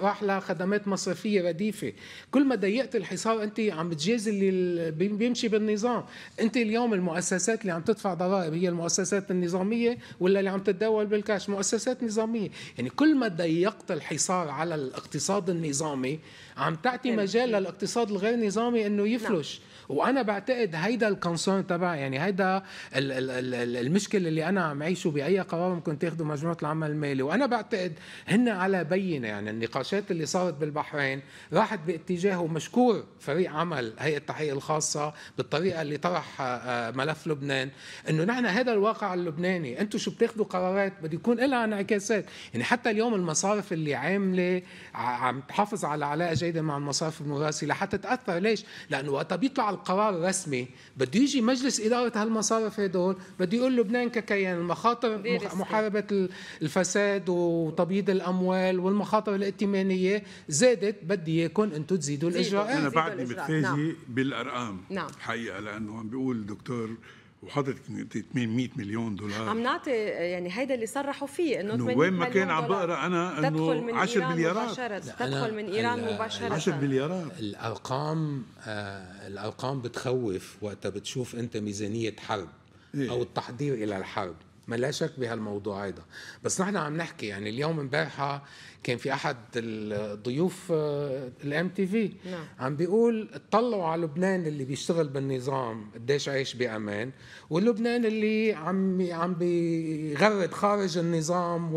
راح لخدمات مصرفيه رديفه كل ما ضيقت الحصار انت عم بتجازي اللي بيمشي بالنظام انت اليوم المؤسسات اللي عم تدفع ضرائب هي المؤسسات النظاميه ولا اللي عم تتداول بالكاش مؤسسات نظام النظامية يعني كل ما ضيقت الحصار على الاقتصاد النظامي عم تعطي مجال للاقتصاد الغير نظامي أنه نعم. يفلش نعم. وانا بعتقد هيدا الكونسيرن تبع يعني هيدا المشكله اللي انا عم عيشه باي قرار ممكن تاخده مجموعه العمل المالي وانا بعتقد هن على بينه يعني النقاشات اللي صارت بالبحرين راحت باتجاه ومشكور فريق عمل هيئه التحقيق الخاصه بالطريقه اللي طرح آه، آه، ملف لبنان انه نحن هذا الواقع اللبناني انتم شو بتاخذوا قرارات بده يكون لها انعكاسات يعني حتى اليوم المصارف اللي عامله عم تحافظ على علاقه جيده مع المصارف المراسي لحتى تاثر ليش لانه وقت بيطلع قرار رسمي بده يجي مجلس إدارة هالمصارف هدول بده يقول لبنان ككيان المخاطر محاربة الفساد وتبييض الأموال والمخاطر الائتمانية زادت بدي إياكم أنتم تزيدوا الإجراءات أنا بعدني متفاجئ نعم. بالأرقام نعم. حقيقة لأنه عم بيقول دكتور وحاطط 800 مليون دولار عم نعطي يعني هيدا اللي صرحوا فيه انه وين ما كان عم بقرا انا انه 10 مليارات تدخل من ايران مباشره 10 مليارات الارقام آه الارقام بتخوف وقتها بتشوف انت ميزانيه حرب إيه؟ او التحضير الى الحرب ما لا شك بهالموضوع هيدا بس نحن عم نحكي يعني اليوم امبارحه كان في احد الضيوف الام تي في عم بيقول اطلعوا على لبنان اللي بيشتغل بالنظام قديش عايش بامان ولبنان اللي عم عم بيغرد خارج النظام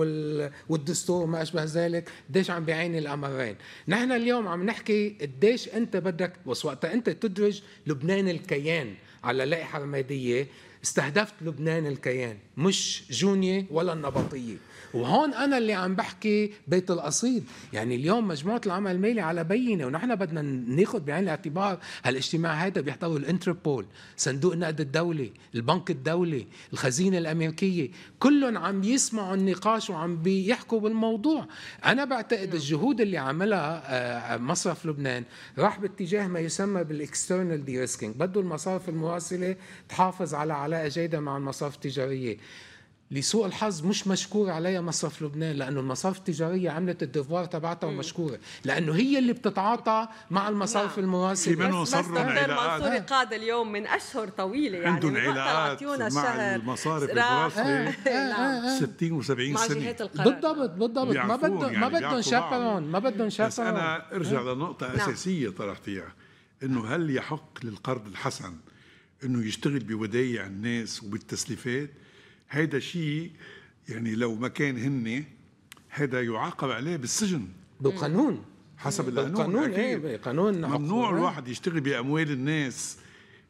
والدستور ما اشبه ذلك قديش عم بيعاني الامرين نحن اليوم عم نحكي قديش انت بدك بس وقتها انت تدرج لبنان الكيان على لائحه رماديه استهدفت لبنان الكيان مش جونية ولا النبطية وهون انا اللي عم بحكي بيت القصيد يعني اليوم مجموعه العمل المالي على بينه ونحن بدنا ناخذ بعين الاعتبار هالاجتماع هذا بيحتوي الانتربول صندوق النقد الدولي البنك الدولي الخزينه الامريكيه كلهم عم يسمعوا النقاش وعم بيحكوا بالموضوع انا بعتقد الجهود اللي عملها آه، مصرف لبنان راح باتجاه ما يسمى بالاكسترنال دي ريسكينج بده المصارف المراسله تحافظ على علاقه جيده مع المصارف التجاريه لسوء الحظ مش مشكور عليها مصرف لبنان لانه المصارف التجاريه عملت الدفوار تبعتها ومشكوره لانه هي اللي بتتعاطى مع المصارف نعم. المواسبه في منهم صروا منصور قاد اليوم من اشهر طويله يعني عندهم علاقات مع المصارف المراسله 60 و70 سنه بالضبط بالضبط ما بدهم ما يعني، بدهم شابرون ما بدهم شابرون بس انا ارجع نعم. لنقطه نعم. اساسيه طرحتيها انه هل يحق للقرض الحسن انه يشتغل بودايع الناس وبالتسليفات هيدا شيء يعني لو ما كان هن هذا يعاقب عليه بالسجن بالقانون حسب القانون بالقانون ايه قانون ممنوع الواحد يشتغل باموال الناس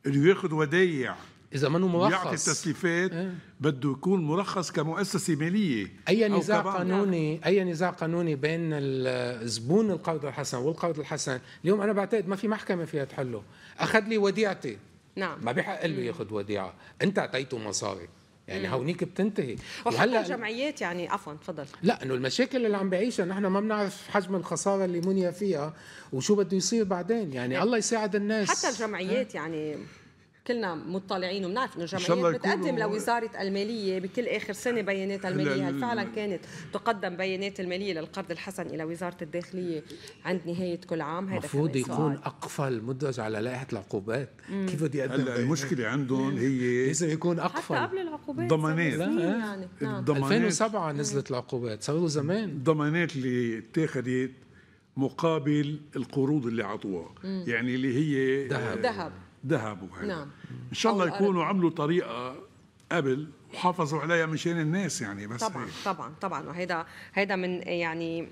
انه ياخذ ودايع اذا منه مرخص يعطي التسليفات ايه؟ بده يكون مرخص كمؤسسه ماليه اي نزاع قانوني اي نزاع قانوني بين زبون القرض الحسن والقرض الحسن اليوم انا بعتقد ما في محكمه فيها تحله اخذ لي وديعتي نعم ما بحق له ياخذ وديعه انت اعطيته مصاري يعني هونيك بتنتهي وهلا الجمعيات يعني عفوا تفضل لا انه المشاكل اللي عم بعيشها نحن ما بنعرف حجم الخساره اللي منيا فيها وشو بده يصير بعدين يعني إيه. الله يساعد الناس حتى الجمعيات إيه. يعني كلنا مطلعين وبنعرف انه الجمعيات بتقدم لوزاره الماليه بكل اخر سنه بيانات الماليه هل فعلا كانت تقدم بيانات الماليه للقرض الحسن الى وزاره الداخليه عند نهايه كل عام هذا المفروض يكون اقفل مدرج على لائحه العقوبات مم. كيف بده يقدم هلا المشكله عندهم هي لازم يكون اقفل حتى قبل العقوبات ضمانات يعني نعم. الضمانات 2007 نزلت العقوبات صار زمان الضمانات اللي اتخذت مقابل القروض اللي عطوها يعني اللي هي ذهب ذهب ذهب وهذا نعم. ان شاء الله يكونوا عملوا طريقه قبل وحافظوا عليها مشان الناس يعني بس طبعا هي. طبعا طبعا وهذا هذا من يعني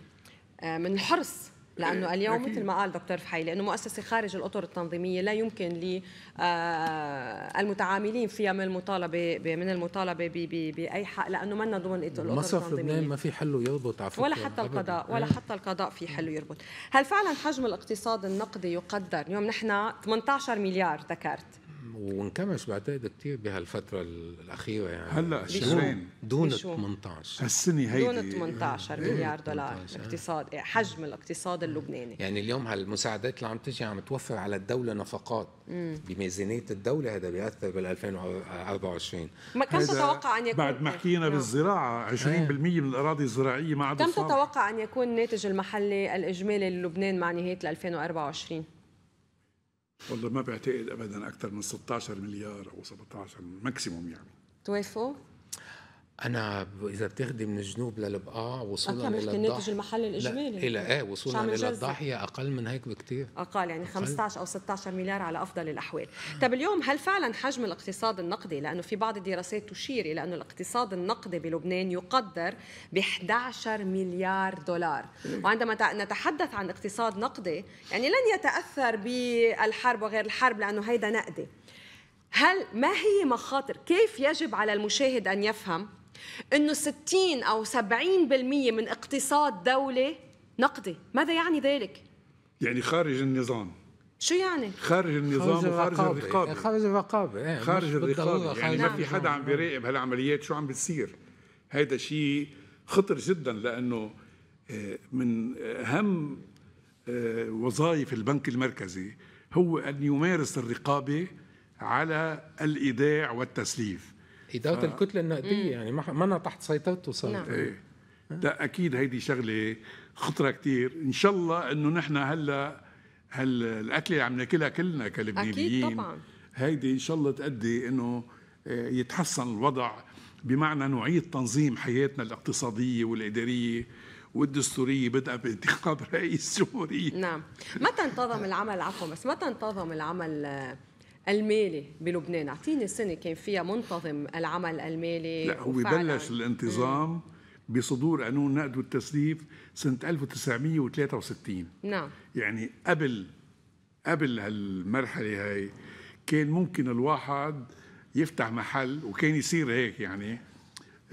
آه، من الحرص لانه إيه، اليوم مثل ما قال دكتور فحي لانه مؤسسه خارج الاطر التنظيميه لا يمكن للمتعاملين آه، فيها من المطالبه من المطالبه باي حق لانه منا ضمن الاطر التنظيميه مصرف لبنان ما في حل يربط على ولا حتى القضاء ولا إيه. حتى القضاء في حل يربط هل فعلا حجم الاقتصاد النقدي يقدر اليوم نحن 18 مليار ذكرت وانكمش بعتقد كثير بهالفترة الأخيرة يعني هلا شهرين دون 18 هالسنة هيدي دون 18 إيه. مليار دولار آه. اقتصاد إيه، حجم الاقتصاد اللبناني يعني اليوم هالمساعدات اللي عم تجي عم توفر على الدولة نفقات بميزانية الدولة هذا بيأثر بال 2024 ما كم تتوقع أن يكون بعد ما إيه؟ حكينا نعم. بالزراعة 20% من الأراضي الزراعية ما عاد كم تتوقع أن يكون الناتج المحلي الإجمالي للبنان مع نهاية 2024 والله ما بعتقد ابدا اكثر من 16 مليار او 17 ماكسيموم يعني توافقوا؟ انا اذا بتاخدي من الجنوب للبقاع وصولا الى الضاحيه الناتج المحلي الاجمالي الى ايه وصولا الى الضاحيه اقل من هيك بكثير اقل يعني أقل. 15 او 16 مليار على افضل الاحوال طب اليوم هل فعلا حجم الاقتصاد النقدي لانه في بعض الدراسات تشير الى انه الاقتصاد النقدي بلبنان يقدر ب 11 مليار دولار وعندما نتحدث عن اقتصاد نقدي يعني لن يتاثر بالحرب وغير الحرب لانه هيدا نقدي هل ما هي مخاطر كيف يجب على المشاهد ان يفهم انه 60 او 70% من اقتصاد دوله نقدي، ماذا يعني ذلك؟ يعني خارج النظام شو يعني؟ خارج النظام وخارج الرقابه خارج الرقابه يعني خارج الرقابه يعني ما في حدا عم بيراقب هالعمليات شو عم بتصير هذا شيء خطر جدا لانه آه، من اهم آه، وظائف البنك المركزي هو ان يمارس الرقابه على الايداع والتسليف اداره آه. الكتله النقديه يعني ما انا تحت سيطرته صار نعم. ايه لا اكيد هيدي شغله خطره كثير ان شاء الله انه نحن هلا هل الأكلة اللي عم ناكلها كلنا كلبنانيين اكيد طبعا هيدي ان شاء الله تؤدي انه آه، يتحسن الوضع بمعنى نعيد تنظيم حياتنا الاقتصاديه والاداريه والدستورية بدأ بانتخاب رئيس جمهورية نعم متى انتظم العمل عفوا بس متى انتظم العمل آه، المالي بلبنان اعطيني سنه كان فيها منتظم العمل المالي لا هو بلش الانتظام بصدور قانون النقد والتسليف سنه 1963 نعم يعني قبل قبل هالمرحله هاي كان ممكن الواحد يفتح محل وكان يصير هيك يعني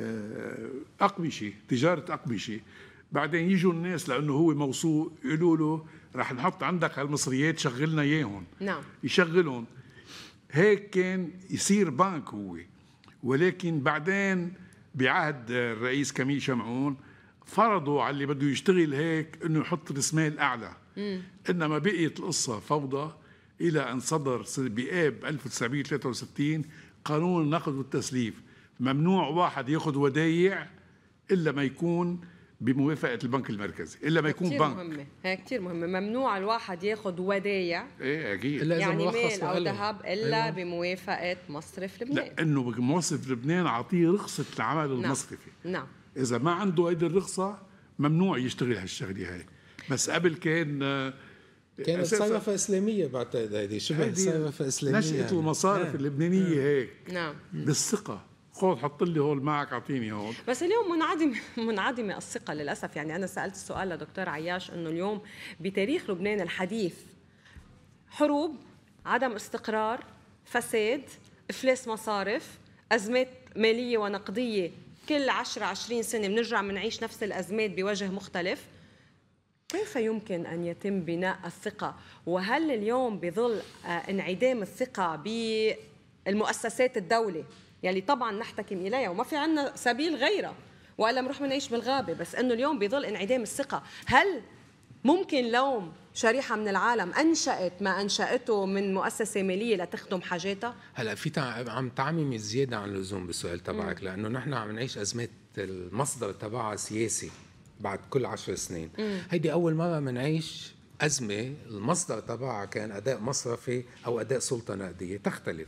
آه، اقمشه تجاره اقمشه بعدين يجوا الناس لانه هو موثوق يقولوا له رح نحط عندك هالمصريات شغلنا اياهم نعم يشغلهم هيك كان يصير بنك هو ولكن بعدين بعهد الرئيس كميل شمعون فرضوا على اللي بده يشتغل هيك انه يحط راس اعلى مم. انما بقيت القصه فوضى الى ان صدر باب 1963 قانون النقد والتسليف ممنوع واحد ياخذ ودايع الا ما يكون بموافقه البنك المركزي الا ما يكون كتير بنك مهمه هي كثير مهمه ممنوع الواحد ياخذ ودايع ايه اكيد إلا إذا يعني مال او ذهب الا أيوة. بموافقه مصرف لبنان لا إنه مصرف لبنان عطيه رخصه العمل نعم. المصرفي نعم اذا ما عنده هيدي الرخصه ممنوع يشتغل هالشغله هاي بس قبل كان آه، كانت صرفة إسلامية بعتقد هذه شبه صرفة إسلامية نشأة المصارف آه. اللبنانية هيك نعم بالثقة خذ حط لي هول معك اعطيني هول بس اليوم منعدمه منعدمه الثقه للاسف يعني انا سالت السؤال لدكتور عياش انه اليوم بتاريخ لبنان الحديث حروب عدم استقرار فساد افلاس مصارف ازمات ماليه ونقديه كل 10 20 سنه بنرجع بنعيش نفس الازمات بوجه مختلف كيف يمكن أن يتم بناء الثقة وهل اليوم بظل آه، انعدام الثقة بالمؤسسات الدولة يلي طبعا نحتكم اليها وما في عندنا سبيل غيرها والا بنروح بنعيش بالغابه بس انه اليوم بظل انعدام الثقه هل ممكن لوم شريحه من العالم انشات ما انشاته من مؤسسه ماليه لتخدم حاجاتها هلا في تع... عم تعميم زياده عن اللزوم بالسؤال تبعك لانه نحن عم نعيش ازمات المصدر تبعها سياسي بعد كل عشر سنين هيدي اول مره بنعيش أزمة المصدر تبعها كان أداء مصرفي أو أداء سلطة نقدية تختلف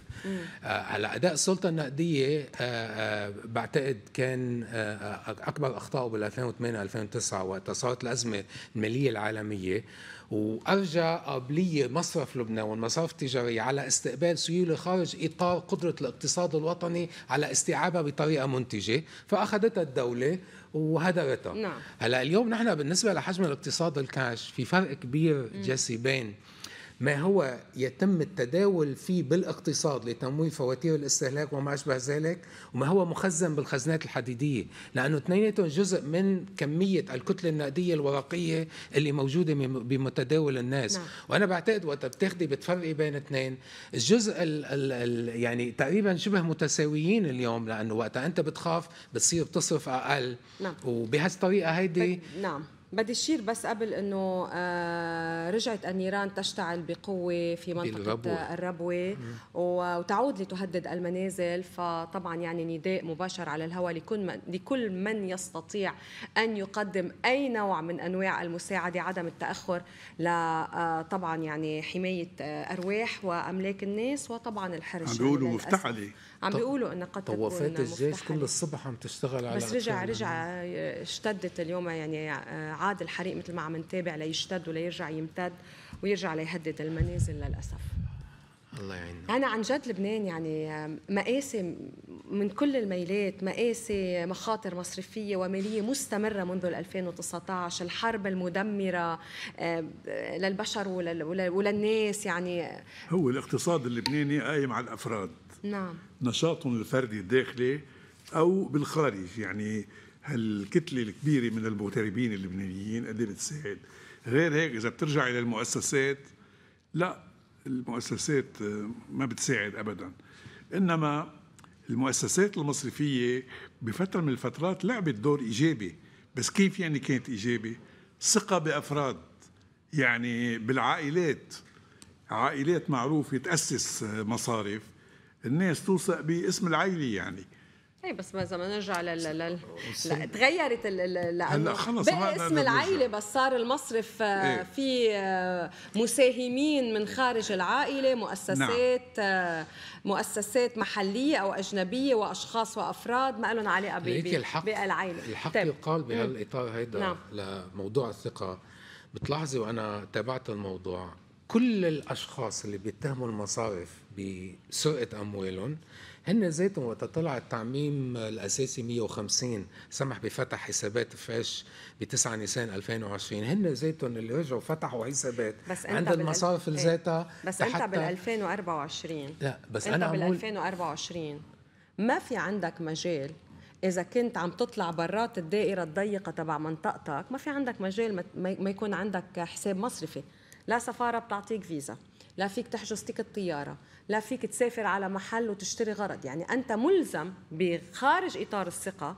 على آه، أداء السلطة النقدية آه، بعتقد كان آه، أكبر أخطائه بال 2008 2009 وقت صارت الأزمة المالية العالمية وارجى قابليه مصرف لبنان والمصارف التجاريه على استقبال سيوله خارج اطار قدره الاقتصاد الوطني على استيعابها بطريقه منتجه، فاخذتها الدوله وهدرتها نعم. هلا اليوم نحن بالنسبه لحجم الاقتصاد الكاش في فرق كبير م. جسي بين ما هو يتم التداول فيه بالاقتصاد لتمويل فواتير الاستهلاك وما أشبه ذلك وما هو مخزن بالخزانات الحديدية لأنه اثنيناتهم جزء من كمية الكتلة النقدية الورقية اللي موجودة بمتداول الناس نعم. وأنا بعتقد وقت بتاخدي بتفرقي بين اثنين الجزء الـ ال ال يعني تقريبا شبه متساويين اليوم لأنه وقتها أنت بتخاف بتصير بتصرف أقل نعم. وبهالطريقة هيدي نعم بدي اشير بس قبل انه آه، رجعت النيران تشتعل بقوه في منطقه آه، الربوه وتعود لتهدد المنازل فطبعا يعني نداء مباشر على الهواء لكل من لكل من يستطيع ان يقدم اي نوع من انواع المساعده عدم التاخر آه، طبعا يعني حمايه ارواح واملاك الناس وطبعا الحرج عم بيقولوا مفتعله عم بيقولوا انها قد تكون طوافات الجيش كل الصبح عم تشتغل على بس رجع رجع اشتدت اليوم يعني آه، عاد الحريق مثل ما عم نتابع ليشتد وليرجع يمتد ويرجع ليهدد المنازل للاسف الله يعيننا انا عن جد لبنان يعني آه، مقاسي من كل الميلات مقاسي مخاطر مصرفيه وماليه مستمره منذ 2019 الحرب المدمره آه، للبشر وللناس يعني هو الاقتصاد اللبناني قايم على الافراد نعم نشاطهم الفردي الداخلي أو بالخارج يعني هالكتلة الكبيرة من المغتربين اللبنانيين قد إيه بتساعد غير هيك إذا بترجع إلى المؤسسات لا المؤسسات ما بتساعد أبدا إنما المؤسسات المصرفية بفترة من الفترات لعبت دور إيجابي بس كيف يعني كانت إيجابي ثقة بأفراد يعني بالعائلات عائلات معروفه تاسس مصارف الناس توثق باسم العيله يعني اي بس ما اذا نرجع لل لا تغيرت لانه بقى اسم العائله بس صار المصرف آه، إيه؟ في آه، مساهمين من خارج العائله مؤسسات نعم. آه، مؤسسات محليه او اجنبيه واشخاص وافراد ما لهم علاقه بالعيله الحق بالعائله الحق طيب. يقال بهالاطار هيدا نعم. لموضوع الثقه بتلاحظي وانا تابعت الموضوع كل الاشخاص اللي بيتهموا المصارف بسرقة أموالهم هن ذاتهم وقت طلع التعميم الأساسي 150 سمح بفتح حسابات فريش ب 9 نيسان 2020 هن ذاتهم اللي رجعوا فتحوا حسابات بس انت عند المصارف بال... إيه، ذاتها بس انت بال 2024 لا بس انت انا بال 2024 ما في عندك مجال إذا كنت عم تطلع برات الدائرة الضيقة تبع منطقتك ما في عندك مجال ما يكون عندك حساب مصرفي لا سفارة بتعطيك فيزا لا فيك تحجز تيكت طيارة لا فيك تسافر على محل وتشتري غرض يعني أنت ملزم بخارج إطار الثقة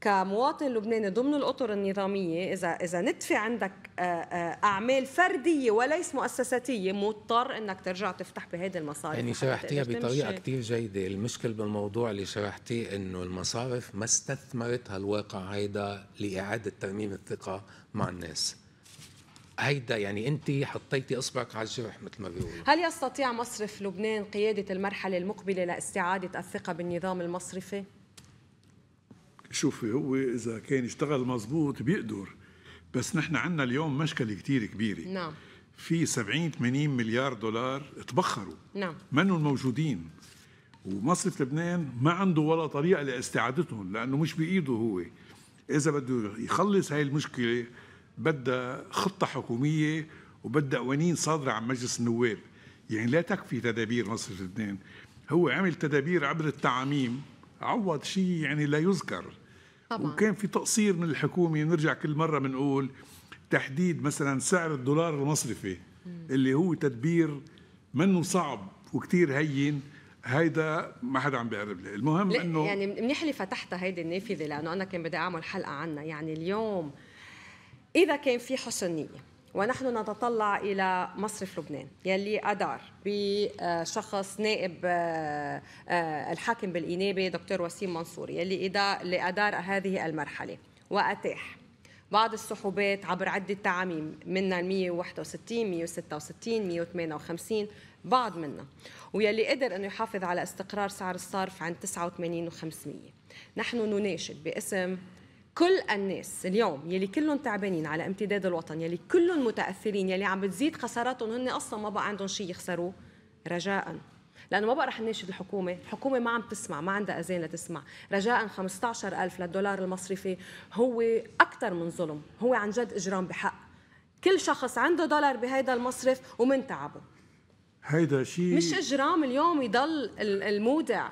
كمواطن لبناني ضمن الاطر النظاميه اذا اذا ندفع عندك آه، آه، اعمال فرديه وليس مؤسساتيه مضطر انك ترجع تفتح بهيدي المصارف يعني شرحتيها بطريقه كثير جيده المشكلة بالموضوع اللي شرحتيه انه المصارف ما استثمرت هالواقع هيدا لاعاده ترميم الثقه مع الناس هيدا يعني انت حطيتي اصبعك على الجرح مثل ما بيقولوا هل يستطيع مصرف لبنان قياده المرحله المقبله لاستعاده الثقه بالنظام المصرفي؟ شوفي هو اذا كان اشتغل مزبوط بيقدر بس نحن عندنا اليوم مشكله كثير كبيره نعم في 70 80 مليار دولار تبخروا نعم منهم موجودين ومصرف لبنان ما عنده ولا طريقه لاستعادتهم لانه مش بايده هو اذا بده يخلص هاي المشكله بدها خطة حكومية وبدها قوانين صادرة عن مجلس النواب يعني لا تكفي تدابير مصر لبنان هو عمل تدابير عبر التعاميم عوض شيء يعني لا يذكر طبعا. وكان في تقصير من الحكومة نرجع كل مرة بنقول تحديد مثلا سعر الدولار المصرفي اللي هو تدبير منه صعب وكتير هين هيدا ما حدا عم بيقرب لي المهم انه يعني منيح اللي فتحتها هيدي النافذه لانه انا كان بدي اعمل حلقه عنها يعني اليوم إذا كان في حسن نية ونحن نتطلع إلى مصرف لبنان يلي أدار بشخص نائب آه، آه، الحاكم بالإنابة دكتور وسيم منصور يلي أدار هذه المرحلة وأتاح بعض السحوبات عبر عدة تعاميم منها 161 166 158 بعض منها ويلي قدر أنه يحافظ على استقرار سعر الصرف عند 89 و500 نحن نناشد باسم كل الناس اليوم يلي كلهم تعبانين على امتداد الوطن يلي كلهم متاثرين يلي عم بتزيد خساراتهم هن اصلا ما بقى عندهم شيء يخسروه رجاء لانه ما بقى رح نناشد الحكومه، الحكومه ما عم تسمع، ما عندها اذان لتسمع، رجاء 15000 للدولار المصرفي هو اكثر من ظلم، هو عن جد اجرام بحق. كل شخص عنده دولار بهيدا المصرف ومن تعبه. هيدا شيء مش اجرام اليوم يضل المودع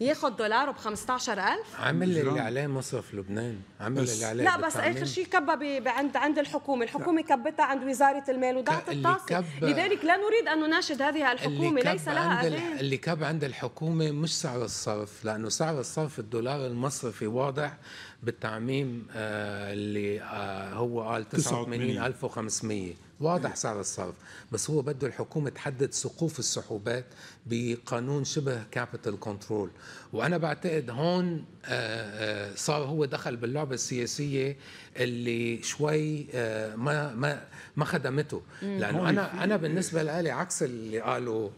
ياخذ دولار ب 15000 عمل اللي عليه مصرف لبنان عمل اللي عليه لا بس اخر شيء كبه عند عند الحكومه الحكومه كبتها عند وزاره المال وضعت الطاسه لذلك لا نريد ان نناشد هذه الحكومه ليس لها اذان اللي كب عند الحكومه مش سعر الصرف لانه سعر الصرف الدولار المصرفي واضح بالتعميم آه، اللي آه، هو قال 89500 واضح سعر الصرف بس هو بده الحكومة تحدد سقوف السحوبات بقانون شبه كابيتال كنترول وأنا بعتقد هون آه، آه، صار هو دخل باللعبة السياسية اللي شوي آه، ما ما ما خدمته لأنه أنا أنا بالنسبة لي عكس اللي قاله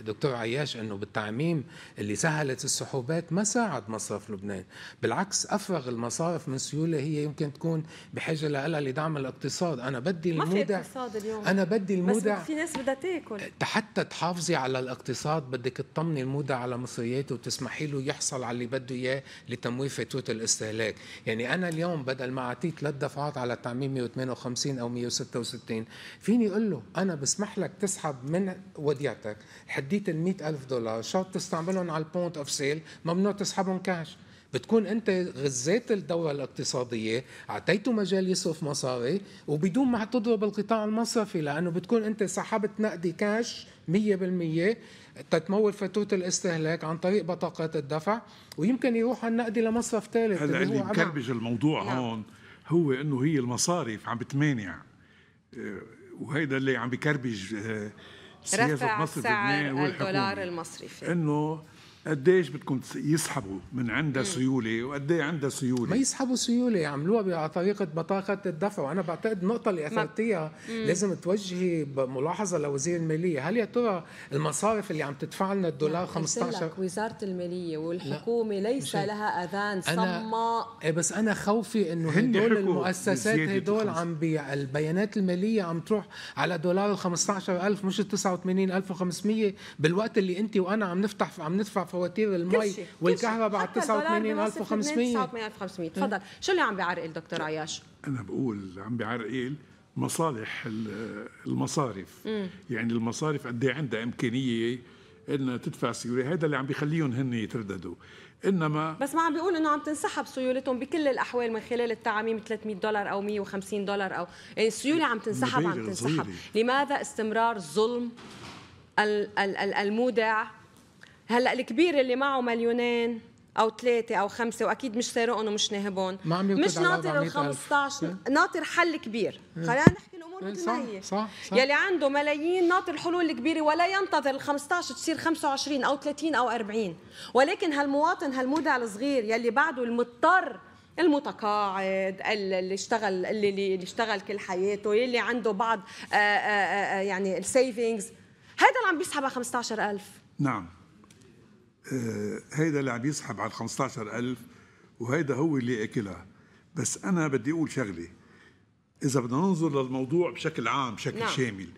دكتور عياش انه بالتعميم اللي سهلت السحوبات ما ساعد مصرف لبنان بالعكس افرغ المصارف من سيوله هي يمكن تكون بحاجه لها لدعم الاقتصاد انا بدي المودع ما في اقتصاد اليوم انا بدي المودع بس في ناس بدها تاكل أه، حتى تحافظي على الاقتصاد بدك تطمني المودع على مصرياته وتسمحي له يحصل على اللي بده اياه لتمويل فاتوره الاستهلاك يعني انا اليوم بدل ما اعطيه ثلاث دفعات على التعميم 158 او 166 فيني اقول له انا بسمح لك تسحب من وديعتك حدي عديت ال 100000 دولار شرط تستعملهم على البونت اوف سيل ممنوع تسحبهم كاش بتكون انت غزيت الدوره الاقتصاديه اعطيته مجال يصرف مصاري وبدون ما تضرب القطاع المصرفي لانه بتكون انت سحبت نقدي كاش 100% تتمول فاتوره الاستهلاك عن طريق بطاقات الدفع ويمكن يروح النقدي لمصرف ثالث هلا اللي مكربج الموضوع نعم. هون هو انه هي المصارف عم بتمانع آه، وهيدا اللي عم بكربج آه، رفع سعر الدولار المصري انه قديش بدكم يسحبوا من عندها سيوله وقد ايه عندها سيوله ما يسحبوا سيوله يعملوها على طريقه بطاقه الدفع وانا بعتقد النقطه اللي اثرتيها لازم توجهي ملاحظه لوزير الماليه هل يا ترى المصارف اللي عم تدفع لنا الدولار 15 لك وزاره الماليه والحكومه ليس لها اذان صماء أنا... إيه، بس انا خوفي انه هدول المؤسسات هدول عم بي... البيانات الماليه عم تروح على دولار ال 15000 مش ال 89500 بالوقت اللي انت وانا عم نفتح عم ندفع فواتير المي والكهرباء على 89500 89500 أه. تفضل شو اللي عم بيعرقل دكتور أه، عياش؟ انا بقول عم بيعرقل إيه، مصالح المصارف مم. يعني المصارف قد ايه عندها امكانيه انها تدفع سيوله هذا اللي عم بيخليهم هن يترددوا انما بس ما عم بيقول انه عم تنسحب سيولتهم بكل الاحوال من خلال التعاميم 300 دولار او 150 دولار او يعني السيوله عم تنسحب عم تنسحب صغيري. لماذا استمرار ظلم المودع هلا الكبير اللي معه مليونين او ثلاثه او خمسه واكيد مش سارقهم ومش ناهبهم مش ناطر ال 15 إيه؟ ناطر حل كبير إيه. خلينا نحكي الامور مثل ما هي صح صح يلي عنده ملايين ناطر الحلول الكبيره ولا ينتظر ال 15 تصير 25 او 30 او 40 ولكن هالمواطن هالمودع الصغير يلي بعده المضطر المتقاعد اللي اشتغل اللي اشتغل كل حياته يلي عنده بعض آآ آه، آآ آه، آه، يعني السيفنجز هذا اللي عم بيسحبها 15000 نعم آه، هيدا اللي عم يسحب على ال 15000 وهيدا هو اللي اكلها بس انا بدي اقول شغله اذا بدنا ننظر للموضوع بشكل عام بشكل نعم. شامل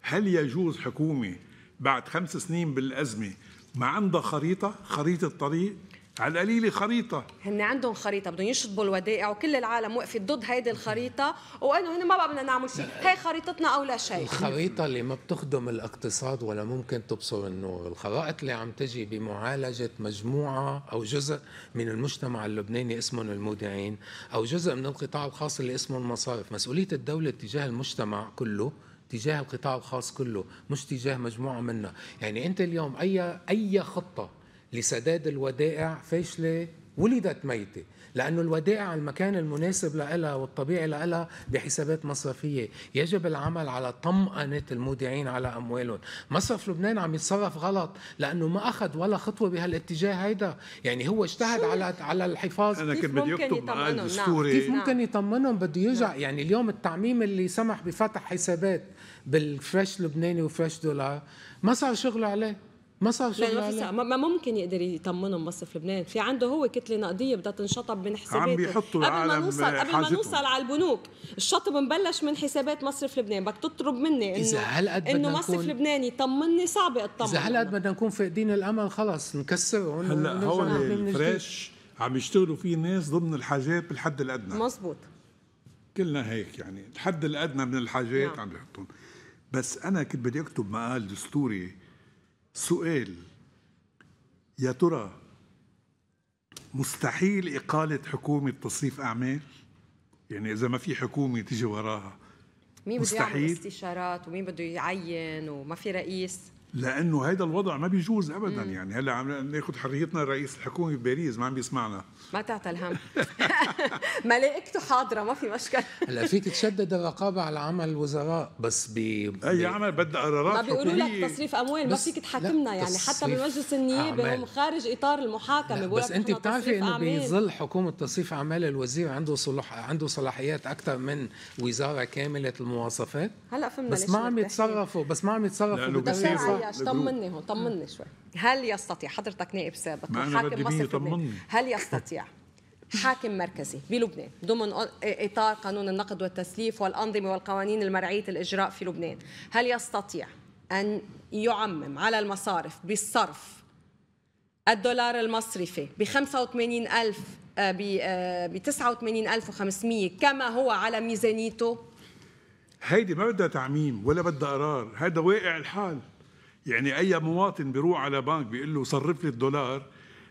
هل يجوز حكومه بعد خمس سنين بالازمه ما عندها خريطه خريطه طريق على القليل خريطة هن عندهم خريطة بدهم يشطبوا الودائع وكل العالم وقفت ضد هيدي الخريطة وقالوا هن ما بقى بدنا نعمل شيء، هي خريطتنا أو لا شيء الخريطة اللي ما بتخدم الاقتصاد ولا ممكن تبصر النور، الخرائط اللي عم تجي بمعالجة مجموعة أو جزء من المجتمع اللبناني اسمهم المودعين أو جزء من القطاع الخاص اللي اسمه المصارف، مسؤولية الدولة تجاه المجتمع كله تجاه القطاع الخاص كله مش تجاه مجموعة منا يعني أنت اليوم أي أي خطة لسداد الودائع فاشلة ولدت ميتة لأنه الودائع المكان المناسب لها والطبيعي لها بحسابات مصرفية يجب العمل على طمأنة المودعين على أموالهم مصرف لبنان عم يتصرف غلط لأنه ما أخذ ولا خطوة بهالاتجاه هيدا يعني هو اجتهد على على الحفاظ أنا كنت بدي أكتب معاه نعم. الدستوري كيف ممكن يطمنهم بده يرجع نعم. يعني اليوم التعميم اللي سمح بفتح حسابات بالفريش لبناني وفريش دولار ما صار شغله عليه ما صار شيء ما, ما ممكن يقدر يطمنهم بس في لبنان في عنده هو كتله نقديه بدها تنشطب من حساباته عم بيحطوا قبل ما نوصل قبل ما نوصل على البنوك الشطب مبلش من حسابات مصرف لبنان بدك تطلب مني انه اذا هالقد انه مصرف لبنان يطمني صعب اطمن اذا هالقد بدنا نكون فاقدين الامل خلص نكسرهم هلا هون الفريش عم يشتغلوا فيه ناس ضمن الحاجات بالحد الادنى مزبوط كلنا هيك يعني الحد الادنى من الحاجات نعم. عم بيحطهم بس انا كنت بدي اكتب مقال دستوري سؤال يا ترى مستحيل إقالة حكومة تصريف أعمال؟ يعني إذا ما في حكومة تيجي وراها مين بده يعمل استشارات ومين بده يعين وما في رئيس لانه هذا الوضع ما بيجوز ابدا مم. يعني هلا عم ناخذ حريتنا رئيس الحكومه بباريس ما عم بيسمعنا ما تعطى الهم ملائكته حاضره ما في مشكله هلا فيك تشدد الرقابه على عمل الوزراء بس ب اي عمل بدها قرارات ما بيقولوا لك تصريف اموال ما فيك تحاكمنا يعني حتى بمجلس النيابه هم خارج اطار المحاكمه بس انت بتعرفي انه بظل حكومه تصريف اعمال الوزير عنده صلح عنده صلاحيات اكثر من وزاره كامله المواصفات هلا فهمنا بس ما عم يتصرفوا بس ما عم يتصرفوا بس طمني هون طمني شوي هل يستطيع حضرتك نائب سابق وحاكم مصر هل يستطيع حاكم مركزي بلبنان ضمن اطار قانون النقد والتسليف والانظمه والقوانين المرعيه الاجراء في لبنان هل يستطيع ان يعمم على المصارف بالصرف الدولار المصرفي ب 85 ألف آه، ب 89500 آه، كما هو على ميزانيته هيدي ما بدها تعميم ولا بدها قرار هذا واقع الحال يعني اي مواطن بيروح على بنك بيقول له صرف لي الدولار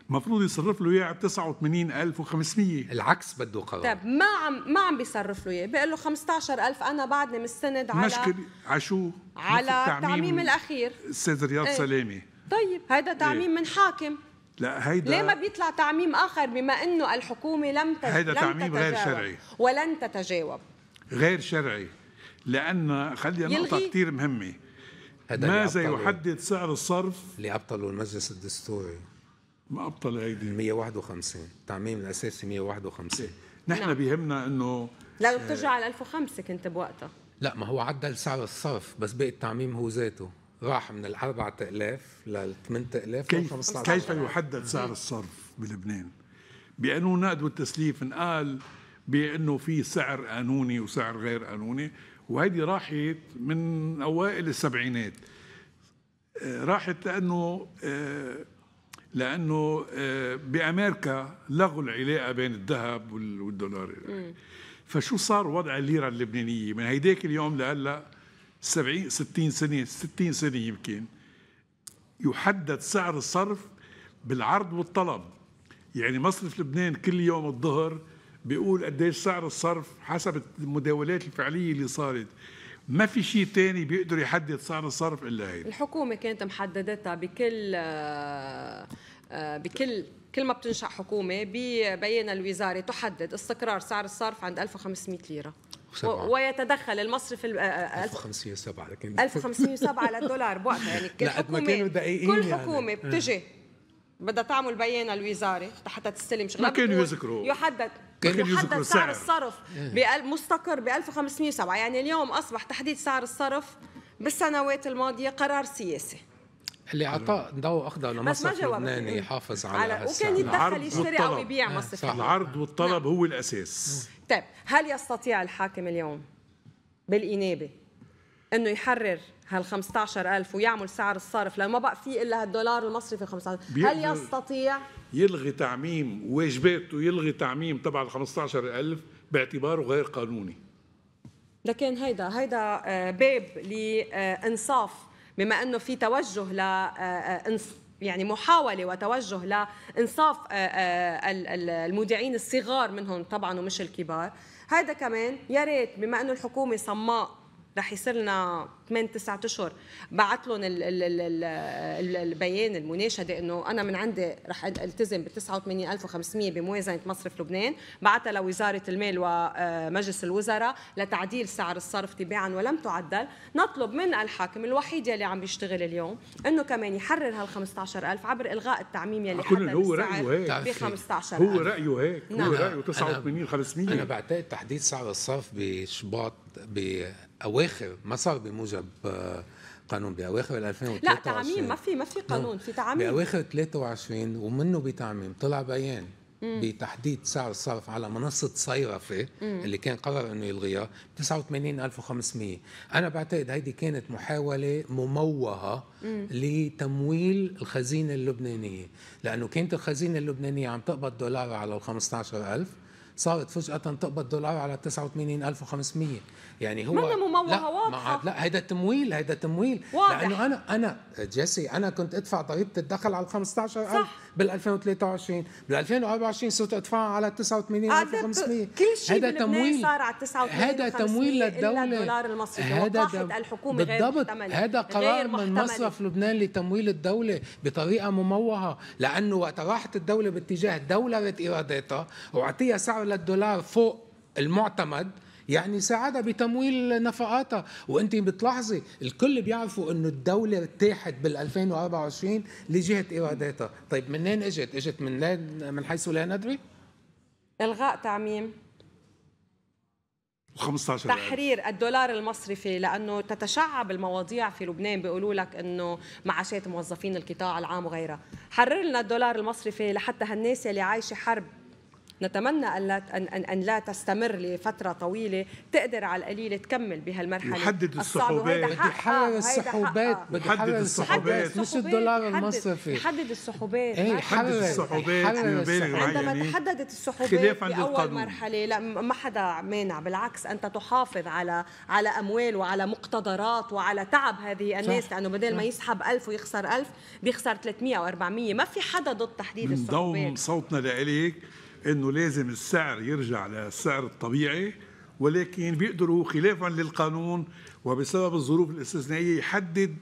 المفروض يصرف له اياه ب 89500 العكس بده قرار طيب ما عم ما عم بيصرف له اياه بيقول له 15000 انا بعدني مستند على مشكله على شو؟ على التعميم, التعميم الاخير استاذ رياض ايه؟ سلامه طيب هذا تعميم ايه؟ من حاكم لا هيدا ليه ما بيطلع تعميم اخر بما انه الحكومه لم تتجاوب هيدا لم تعميم غير شرعي ولن تتجاوب غير شرعي لان خلينا نقطه كثير مهمه ماذا يحدد سعر الصرف اللي ابطله المجلس الدستوري ما أبطل هيدي 151 تعميم الأساسي 151 إيه. نحن نعم. بيهمنا أنه لا آه، بترجع على 1005 كنت بوقتها لا ما هو عدل سعر الصرف بس باقي التعميم هو ذاته راح من ال 4000 لل 8000 كيف كيف يحدد سعر الصرف بلبنان؟ بقانون نقد والتسليف انقال بانه في سعر قانوني وسعر غير قانوني وهيدي راحت من اوائل السبعينات آه، راحت لانه آه، لانه آه، بامريكا لغوا العلاقه بين الذهب والدولار فشو صار وضع الليره اللبنانيه من هيداك اليوم لهلا 70 60 سنه 60 سنه يمكن يحدد سعر الصرف بالعرض والطلب يعني مصرف لبنان كل يوم الظهر بيقول قد ايه سعر الصرف حسب المداولات الفعليه اللي صارت ما في شيء تاني بيقدر يحدد سعر الصرف الا هي الحكومه كانت محددتها بكل آه، بكل كل ما بتنشا حكومه ببيان الوزاري تحدد استقرار سعر الصرف عند 1500 ليره سبعة. ويتدخل المصرف ال 1507 آه، آه، لكن 1507 للدولار بوقتها يعني كل حكومه كل يعني. حكومه يعني. بتجي بدها تعمل بيان الوزاري حتى تستلم شغلها ما كانوا يذكروا يحدد محدد سعر الصرف مستقر ب 1507 يعني اليوم اصبح تحديد سعر الصرف بالسنوات الماضيه قرار سياسي اللي اعطاه ضوء اخضر لمصر لبناني يحافظ على, على وكان يتدخل يشتري او يبيع إيه، مصرف نعم. العرض والطلب نعم. هو الاساس طيب هل يستطيع الحاكم اليوم بالانابه انه يحرر هال 15000 ويعمل سعر الصرف ما بقى في الا هالدولار المصري في 15 هل يستطيع يلغي تعميم واجباته يلغي تعميم تبع ال 15000 باعتباره غير قانوني لكن هيدا هيدا آه، باب لانصاف بما انه في توجه ل آه، آه، يعني محاولة وتوجه لإنصاف المودعين الصغار منهم طبعا ومش الكبار هذا كمان يا ريت بما أنه الحكومة صماء رح يصير لنا 8 9 اشهر بعت لهم البيان المناشده انه انا من عندي رح التزم ب 89500 بموازنه مصرف لبنان بعتها لوزاره المال ومجلس آه، الوزراء لتعديل سعر الصرف تباعا ولم تعدل نطلب من الحاكم الوحيد يلي عم بيشتغل اليوم انه كمان يحرر هال 15000 عبر الغاء التعميم يلي حدد هو رايه هيك ب 15000 هو رايه هيك هو نعم. رايه 89500 انا بعتقد تحديد سعر الصرف بشباط ب اواخر ما صار بموجب آه، قانون باواخر 2023 لا تعميم ما في ما في قانون في تعميم باواخر 23 ومنه بتعميم طلع بيان بتحديد سعر الصرف على منصة صيرفة اللي كان قرر انه يلغيها 89500 انا بعتقد هيدي كانت محاولة مموهة لتمويل الخزينة اللبنانية لانه كانت الخزينة اللبنانية عم تقبض دولار على ال 15000 صارت فجأة تقبض دولار على 89500 يعني هو منا مموهه واضحه لا هيدا تمويل هيدا تمويل واضح. لانه انا انا جيسي انا كنت ادفع ضريبه الدخل على 15000 صح. بال 2023 بال 2024 صرت ادفعها على 89500 كل شيء هيدا تمويل صار على 89 هذا تمويل للدوله الدولار المصرفي هذا الحكومه بالضبط هذا قرار من مصرف لبنان لتمويل الدوله بطريقه مموهه لانه وقت راحت الدوله باتجاه دولره ايراداتها واعطيها سعر للدولار فوق المعتمد يعني ساعدها بتمويل نفقاتها وانت بتلاحظي الكل بيعرفوا انه الدوله اتاحت بال 2024 لجهه ايراداتها طيب منين اجت اجت من من حيث لا ندري الغاء تعميم و15 تحرير الدولار المصرفي لانه تتشعب المواضيع في لبنان بيقولوا لك انه معاشات موظفين القطاع العام وغيرها حرر لنا الدولار المصرفي لحتى هالناس اللي عايشه حرب نتمنى أن لا أن, أن لا تستمر لفترة طويلة تقدر على القليلة تكمل بهالمرحلة يحدد الصحوبات بدي حرر آه، الصحوبات آه. بدي حرر الصحوبات مش الدولار المصرفي يحدد الصعوبات إيه، يحدد الصحوبات عندما تحددت في بأول مرحلة لا ما حدا مانع بالعكس أنت تحافظ على على أموال وعلى مقتدرات وعلى تعب هذه الناس لأنه بدل ما يسحب ألف ويخسر ألف بيخسر 300 أو 400 ما في حدا ضد تحديد الصحوبات صوتنا لإليك انه لازم السعر يرجع للسعر الطبيعي ولكن بيقدروا خلافا للقانون وبسبب الظروف الاستثنائيه يحدد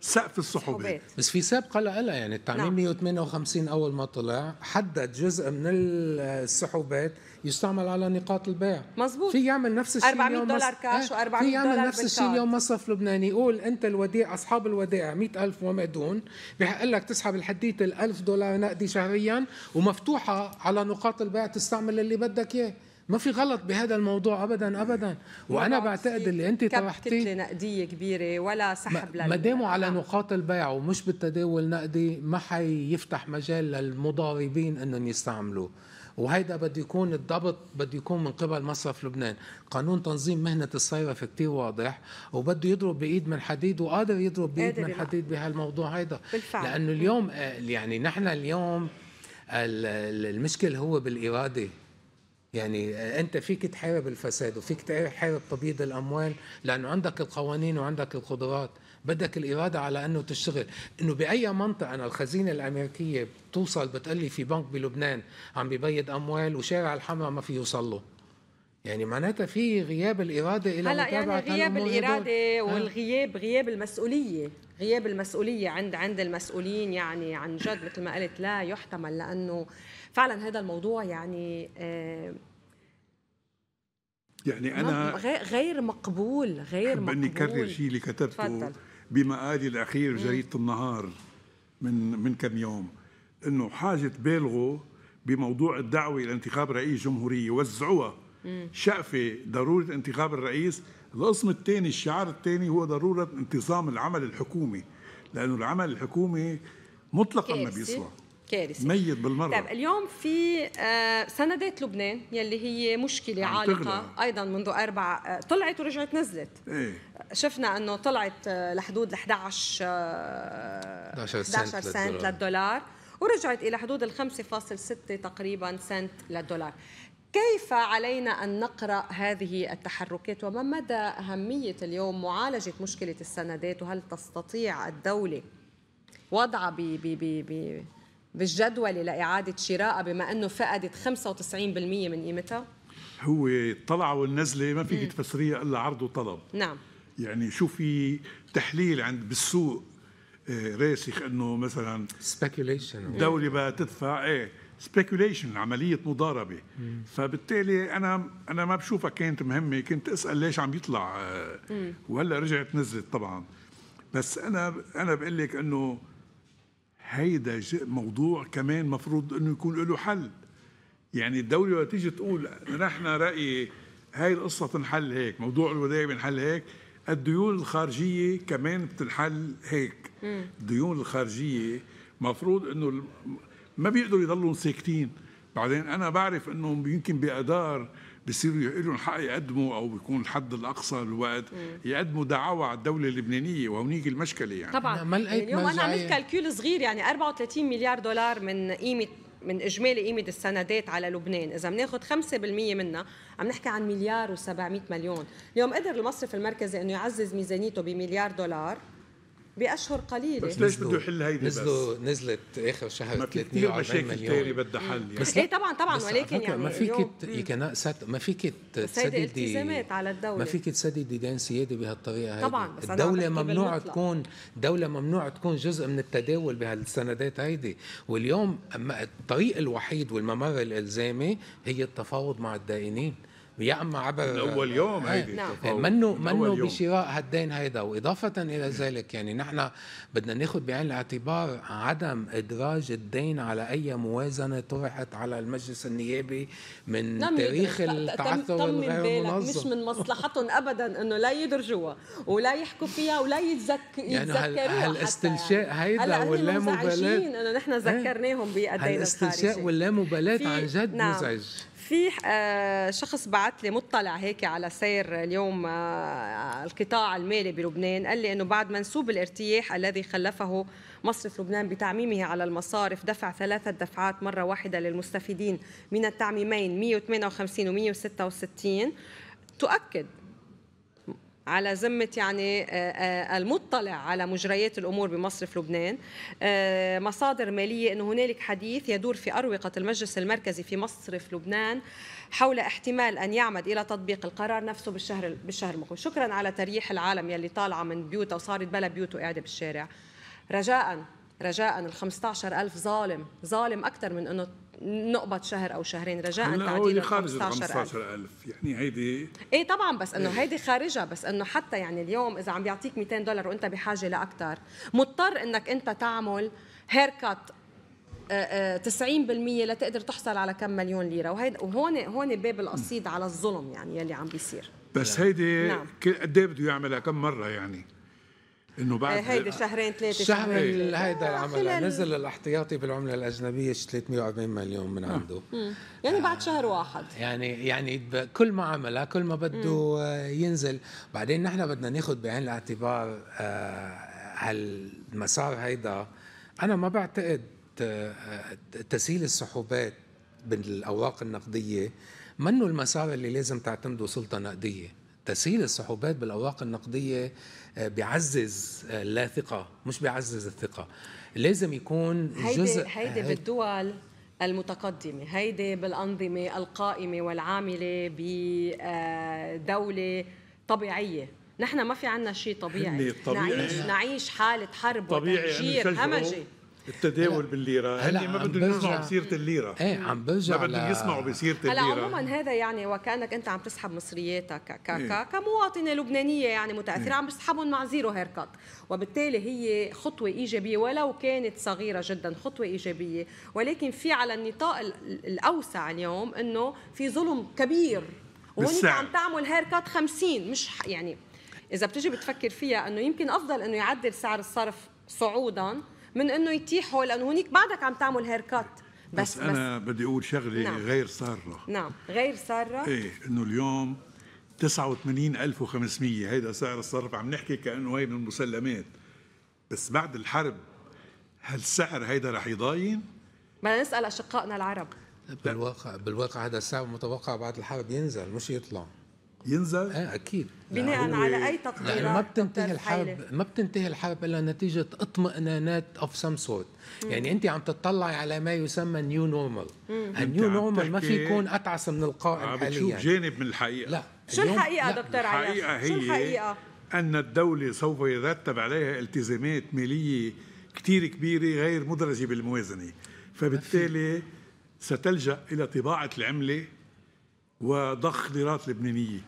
سقف الصحوبات بس في سابقه لها يعني التعميم نعم. 158 اول ما طلع حدد جزء من السحوبات يستعمل على نقاط البيع مزبوط في يعمل نفس الشيء 400 اليوم دولار كاش آه. و400 دولار في يعمل نفس الشيء اليوم مصرف لبناني يقول انت الوديع اصحاب الودائع 100000 وما دون بحق لك تسحب الحديت ال 1000 دولار نقدي شهريا ومفتوحه على نقاط البيع تستعمل اللي بدك اياه ما في غلط بهذا الموضوع ابدا ابدا وانا بعتقد اللي انت طرحتيه كتله نقديه كبيره ولا سحب ما داموا على آه. نقاط البيع ومش بالتداول نقدي ما حيفتح مجال للمضاربين انهم يستعملوه وهيدا بده يكون الضبط بده يكون من قبل مصرف لبنان قانون تنظيم مهنة الصيرفة كتير واضح وبده يضرب بإيد من حديد وقادر يضرب بإيد من حديد بهالموضوع هيدا بالفعل. لأنه اليوم آه، يعني نحن اليوم المشكل هو بالإرادة يعني انت فيك تحارب الفساد وفيك تحارب تبييض الاموال لانه عندك القوانين وعندك القدرات بدك الاراده على انه تشتغل انه باي منطقه انا الخزينه الامريكيه بتوصل بتقلي في بنك بلبنان عم ببيض اموال وشارع الحمراء ما في يوصل له يعني معناتها في غياب الاراده الى هلا يعني غياب الاراده والغياب غياب المسؤوليه غياب المسؤوليه عند عند المسؤولين يعني عن جد مثل ما قلت لا يحتمل لانه فعلا هذا الموضوع يعني آه، يعني انا غير مقبول غير مقبول اني اكرر شيء اللي كتبته تفضل. بمقالي الاخير بجريده النهار من من كم يوم انه حاجه بالغوا بموضوع الدعوه الى انتخاب رئيس جمهوريه وزعوها شقفه ضروره انتخاب الرئيس القسم الثاني الشعار الثاني هو ضروره انتظام العمل الحكومي لانه العمل الحكومي مطلقا ما بيسوى كارثه ميت بالمره طيب اليوم في آه، سندات لبنان يلي هي مشكله عالقه ايضا منذ اربع آه، طلعت ورجعت نزلت ايه شفنا انه طلعت آه، لحدود ال 11 11 سنت, سنت للدولار ورجعت الى حدود ال 5.6 تقريبا سنت للدولار كيف علينا أن نقرأ هذه التحركات وما مدى أهمية اليوم معالجة مشكلة السندات وهل تستطيع الدولة وضع ب ب ب ب بالجدولة لإعادة شراء بما أنه فقدت 95% من قيمتها؟ هو الطلعة والنزلة ما فيك تفسريها إلا عرض وطلب نعم يعني شو في تحليل عند بالسوق آه، راسخ انه مثلا سبيكيوليشن دولة بدها تدفع ايه سبيكيوليشن عملية مضاربة فبالتالي أنا أنا ما بشوفها كانت مهمة كنت أسأل ليش عم يطلع آه، وهلا رجعت نزلت طبعا بس أنا أنا بقول لك إنه هيدا موضوع كمان مفروض انه يكون له حل يعني الدوله وقت تيجي تقول نحن رايي هاي القصه تنحل هيك موضوع الودائع بنحل هيك الديون الخارجيه كمان بتنحل هيك الديون الخارجيه مفروض انه ما بيقدروا يضلوا ساكتين بعدين انا بعرف انه يمكن بادار بيصيروا يقولوا حق يقدموا او بيكون الحد الاقصى الوقت يقدموا دعاوى على الدوله اللبنانيه وهونيك المشكله يعني طبعا ما يعني اليوم انا عملت كالكول صغير يعني 34 مليار دولار من قيمه من اجمالي قيمه السندات على لبنان اذا بناخذ 5% منها عم نحكي عن مليار و700 مليون اليوم قدر المصرف المركزي انه يعزز ميزانيته بمليار دولار باشهر قليله بس ليش بده يحل هيدي بس نزلوا نزلت اخر شهر 300 مليون مشاكل بدها حل يعني بس ايه طبعا طبعا ولكن يعني إيه؟ ما فيك يكنا ما فيك تسددي التزامات على الدوله ما فيك تسددي دين سيادي بهالطريقه هيدي طبعا الدوله ممنوع تكون دوله ممنوع تكون جزء من التداول بهالسندات هيدي واليوم الطريق الوحيد والممر الالزامي هي التفاوض مع الدائنين يا عم عبر اول يوم هيدي نعم. منه منه بشراء هالدين هيدا واضافه الى ذلك يعني نحن بدنا ناخذ بعين الاعتبار عدم ادراج الدين على اي موازنه طرحت على المجلس النيابي من نعم تاريخ التعثر الغير منظم مش من مصلحتهم ابدا انه لا يدرجوها ولا يحكوا فيها ولا يتذك يعني, يعني. هالاستنشاء يعني. هيدا واللا مبالاه انه نحن إيه. ذكرناهم بقدينا هالاستنشاء واللا مبالاه عن جد نعم. مزعج في آه، شخص بعث لي مطلع هيك على سير اليوم آه، القطاع المالي بلبنان قال لي انه بعد منسوب الارتياح الذي خلفه مصرف لبنان بتعميمه على المصارف دفع ثلاثة دفعات مرة واحدة للمستفيدين من التعميمين 158 و 166 تؤكد على ذمه يعني آه، آه، المطلع على مجريات الامور بمصرف لبنان آه، مصادر ماليه انه هنالك حديث يدور في اروقه المجلس المركزي في مصرف لبنان حول احتمال ان يعمد الى تطبيق القرار نفسه بالشهر بالشهر المقبل شكرا على تريح العالم يلي طالعه من بيوتها وصارت بلا بيوت وقاعده بالشارع رجاء رجاء ال 15000 ظالم ظالم اكثر من انه نقبض شهر او شهرين رجاء تعديل 15000 يعني هيدي ايه طبعا بس انه إيه. هيدي خارجه بس انه حتى يعني اليوم اذا عم بيعطيك 200 دولار وانت بحاجه لاكثر مضطر انك انت تعمل هير كات 90% لتقدر تحصل على كم مليون ليره وهيدا وهون هون باب القصيد على الظلم يعني يلي عم بيصير بس هيدي نعم. قد ايه بده يعملها كم مره يعني انه بعد إيه، هيدا شهرين ثلاثه شهر هيدا آه، العمل آه نزل الاحتياطي بالعمله الاجنبيه 340 مليون من آه. عنده يعني آه بعد شهر واحد يعني يعني كل ما عملها كل ما بده آه ينزل بعدين نحن بدنا ناخذ بعين الاعتبار آه، هالمسار هيدا انا ما بعتقد تسهيل السحوبات بالاوراق النقديه منه المسار اللي لازم تعتمده سلطه نقديه تسهيل السحوبات بالاوراق النقديه بيعزز اللا آه، ثقه مش بيعزز الثقه لازم يكون جزء هيدي بالدول المتقدمة هيدي بالأنظمة القائمة والعاملة بدولة طبيعية نحن ما في عنا شيء طبيعي, طبيعي نعيش نعيش حالة حرب طبيعي وتهجير همجي التداول بالليره هلا يعني ما بدهم يسمعوا بسيره الليره ايه عم برجع ما بدهم يسمعوا بسيره الليره هلا عموما هذا يعني وكانك انت عم تسحب مصرياتك ك... إيه؟ كمواطنه لبنانيه يعني متاثره إيه؟ عم بسحبهم مع زيرو هيركات وبالتالي هي خطوه ايجابيه ولو كانت صغيره جدا خطوه ايجابيه ولكن في على النطاق الاوسع اليوم انه في ظلم كبير وانت عم تعمل هيركات 50 مش يعني اذا بتجي بتفكر فيها انه يمكن افضل انه يعدل سعر الصرف صعودا من انه يتيحوا لانه هونيك بعدك عم تعمل هير كات بس, بس انا بس بدي اقول شغله نعم. غير ساره نعم غير ساره ايه انه اليوم 89500 هيدا سعر الصرف عم نحكي كانه هي من المسلمات بس بعد الحرب هالسعر هيدا رح يضاين بدنا نسال اشقائنا العرب بالواقع بالواقع هذا السعر متوقع بعد الحرب ينزل مش يطلع ينزل اه اكيد بناء يعني على اي تقديرات يعني ما بتنتهي الحرب ما بتنتهي الحرب الا نتيجه اطمئنانات اوف سم سورت يعني انت عم تطلعي على ما يسمى نيو نورمال النيو نورمال ما في يكون اتعس من القائم عم حاليا بتشوف جانب من الحقيقه لا شو الحقيقه دكتور علي الحقيقه هي الحقيقه ان الدوله سوف يترتب عليها التزامات ماليه كثير كبيره غير مدرجه بالموازنه فبالتالي ستلجا الى طباعه العمله وضخ ليرات لبنانيه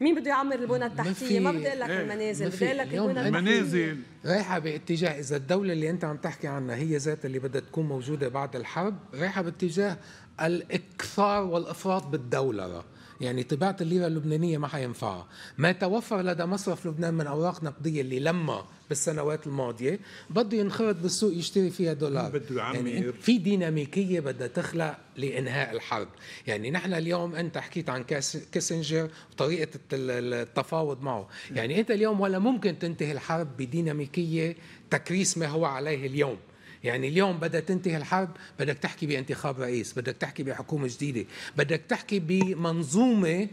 مين بده يعمر البنى التحتيه ما, إيه. ما بدي اقول لك المنازل بدي اقول لك البنى المنازل رايحه باتجاه اذا الدوله اللي انت عم تحكي عنها هي ذات اللي بدها تكون موجوده بعد الحرب رايحه باتجاه الاكثار والافراط بالدولره يعني طباعه الليره اللبنانيه ما هينفعها ما توفر لدى مصرف لبنان من اوراق نقديه اللي لما بالسنوات الماضيه بده ينخرط بالسوق يشتري فيها دولار بده يعني في ديناميكيه بدها تخلق لانهاء الحرب يعني نحن اليوم انت حكيت عن كيسنجر وطريقه التفاوض معه يعني انت اليوم ولا ممكن تنتهي الحرب بديناميكيه تكريس ما هو عليه اليوم يعني اليوم بدأت تنتهي الحرب بدك تحكي بانتخاب رئيس بدك تحكي بحكومة جديدة بدك تحكي بمنظومة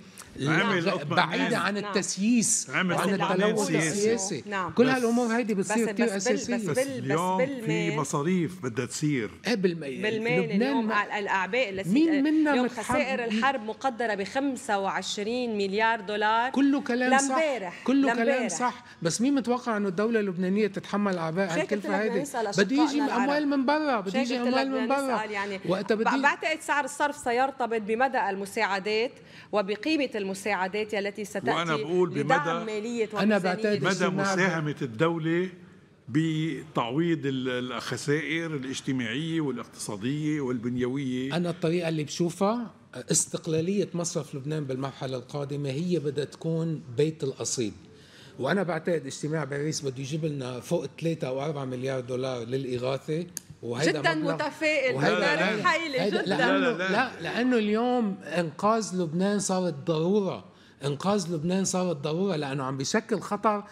بعيدة عن نعم. التسييس وعن التلوث السياسي نعم. كل هالأمور هيدي بتصير كثير أساسية بس, بس, بس اليوم بس في مصاريف بدها تصير قبل إيه، ما اليوم على الأعباء مين آه، منا يوم خسائر الحرب مقدرة ب 25 مليار دولار كله كلام صح كله كلام صح بس مين متوقع انه الدولة اللبنانية تتحمل أعباء هالكلفة هيدي بدي يجي اموال من برا بتيجي اموال من برا يعني وقتها بدي بعتقد سعر الصرف سيرتبط بمدى المساعدات وبقيمه المساعدات التي ستاتي وانا بقول بمدى ماليه انا بعتقد مدى مساهمه الدوله بتعويض الخسائر الاجتماعيه والاقتصاديه والبنيويه انا الطريقه اللي بشوفها استقلاليه مصرف لبنان بالمرحله القادمه هي بدها تكون بيت الاصيل وانا بعتقد اجتماع باريس بده يجيب لنا فوق 3 او 4 مليار دولار للاغاثه وهيدا جدا متفائل لا لا جدا لأنه لا, لا, لا, لا لانه اليوم انقاذ لبنان صارت ضروره انقاذ لبنان صارت ضروره لانه عم بيشكل خطر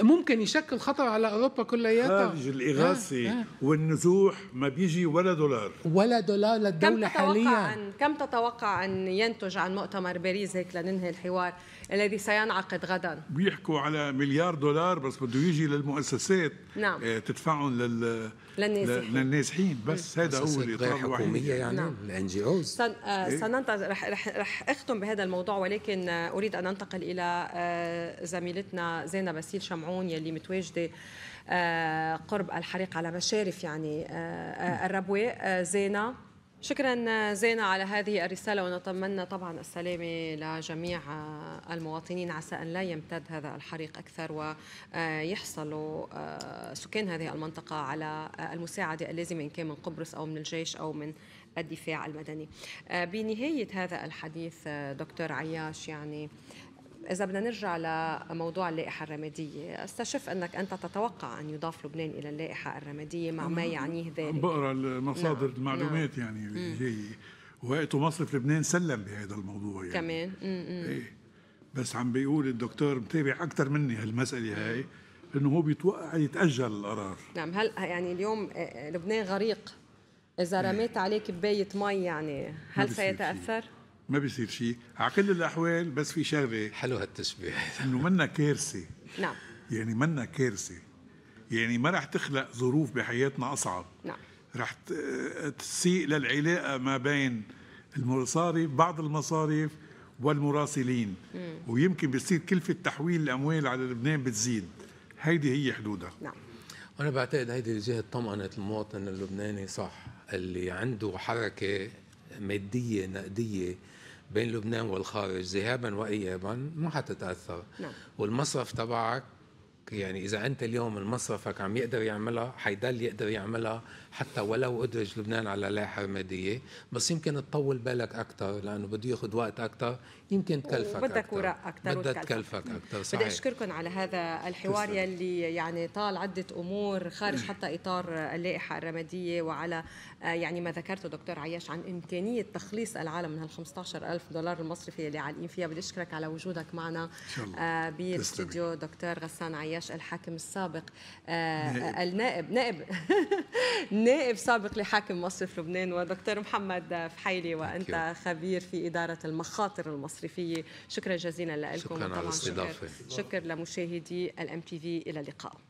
ممكن يشكل خطر على اوروبا كلياتها خارج الاغاثه آه آه والنزوح ما بيجي ولا دولار ولا دولار للدوله كم تتوقع حاليا عن كم تتوقع ان ينتج عن مؤتمر باريس هيك لننهي الحوار الذي سينعقد غدا بيحكوا على مليار دولار بس بده يجي للمؤسسات نعم آه، تدفعهم لل للنازحين للنازحين بس هذا هو الاطار الوحيد يعني نعم. الان جي آه، اوز إيه؟ سننتظر رح... رح اختم بهذا الموضوع ولكن آه، اريد ان انتقل الى زميلتنا زينب باسيل شمعون يلي متواجده قرب الحريق على مشارف يعني الربوه زينه شكرا زينة على هذه الرسالة ونتمنى طبعا السلامة لجميع المواطنين عسى أن لا يمتد هذا الحريق أكثر ويحصلوا آه، سكان هذه المنطقة على المساعدة اللازمة إن كان من قبرص أو من الجيش أو من الدفاع المدني آه، بنهاية هذا الحديث آه، دكتور عياش يعني إذا بدنا نرجع لموضوع اللائحة الرمادية استشف أنك أنت تتوقع أن يضاف لبنان إلى اللائحة الرمادية مع ما يعنيه ذلك بقرأ المصادر نعم. المعلومات نعم. يعني اللي جاية وقت مصرف لبنان سلم بهذا الموضوع يعني كمان إيه. بس عم بيقول الدكتور متابع أكثر مني هالمسألة هاي انه هو بيتوقع يتاجل القرار نعم هل يعني اليوم آه، آه، لبنان غريق اذا إيه. رميت عليه كبايه مي يعني هل سيتاثر؟ فيه. ما بيصير شيء على كل الاحوال بس في شغله حلو هالتشبيه انه منا كارثه نعم يعني منا كارثه يعني ما رح تخلق ظروف بحياتنا اصعب نعم رح تسيء للعلاقه ما بين المصارف بعض المصارف والمراسلين مم. ويمكن بتصير كلفه تحويل الاموال على لبنان بتزيد هيدي هي حدودها نعم وانا بعتقد هيدي جهه طمأنه المواطن اللبناني صح اللي عنده حركه ماديه نقديه بين لبنان والخارج ذهابا وايابا ما حتتاثر نعم. والمصرف تبعك يعني اذا انت اليوم المصرفك عم يقدر يعملها حيضل يقدر يعملها حتى ولو أدرج لبنان على لائحة رماديه بس يمكن تطول بالك أكثر لأنه بده ياخذ وقت أكثر يمكن تكلفك أكثر بدك ورق أكثر بدها تكلفك أكثر صحيح بدي أشكركم على هذا الحوار يلي يعني طال عدة أمور خارج حتى إطار اللائحة الرمادية وعلى آه، يعني ما ذكرته دكتور عياش عن إمكانية تخليص العالم من هال 15000 دولار المصرفي اللي عالقين فيها بدي أشكرك على وجودك معنا بالاستديو آه، دكتور غسان عياش الحاكم السابق آه، نائب. النائب نائب نائب سابق لحاكم مصرف لبنان ودكتور محمد فحيلي وانت خبير في اداره المخاطر المصرفيه شكرا جزيلا لكم شكرا على الاستضافه شكرا لمشاهدي الام تي في الى اللقاء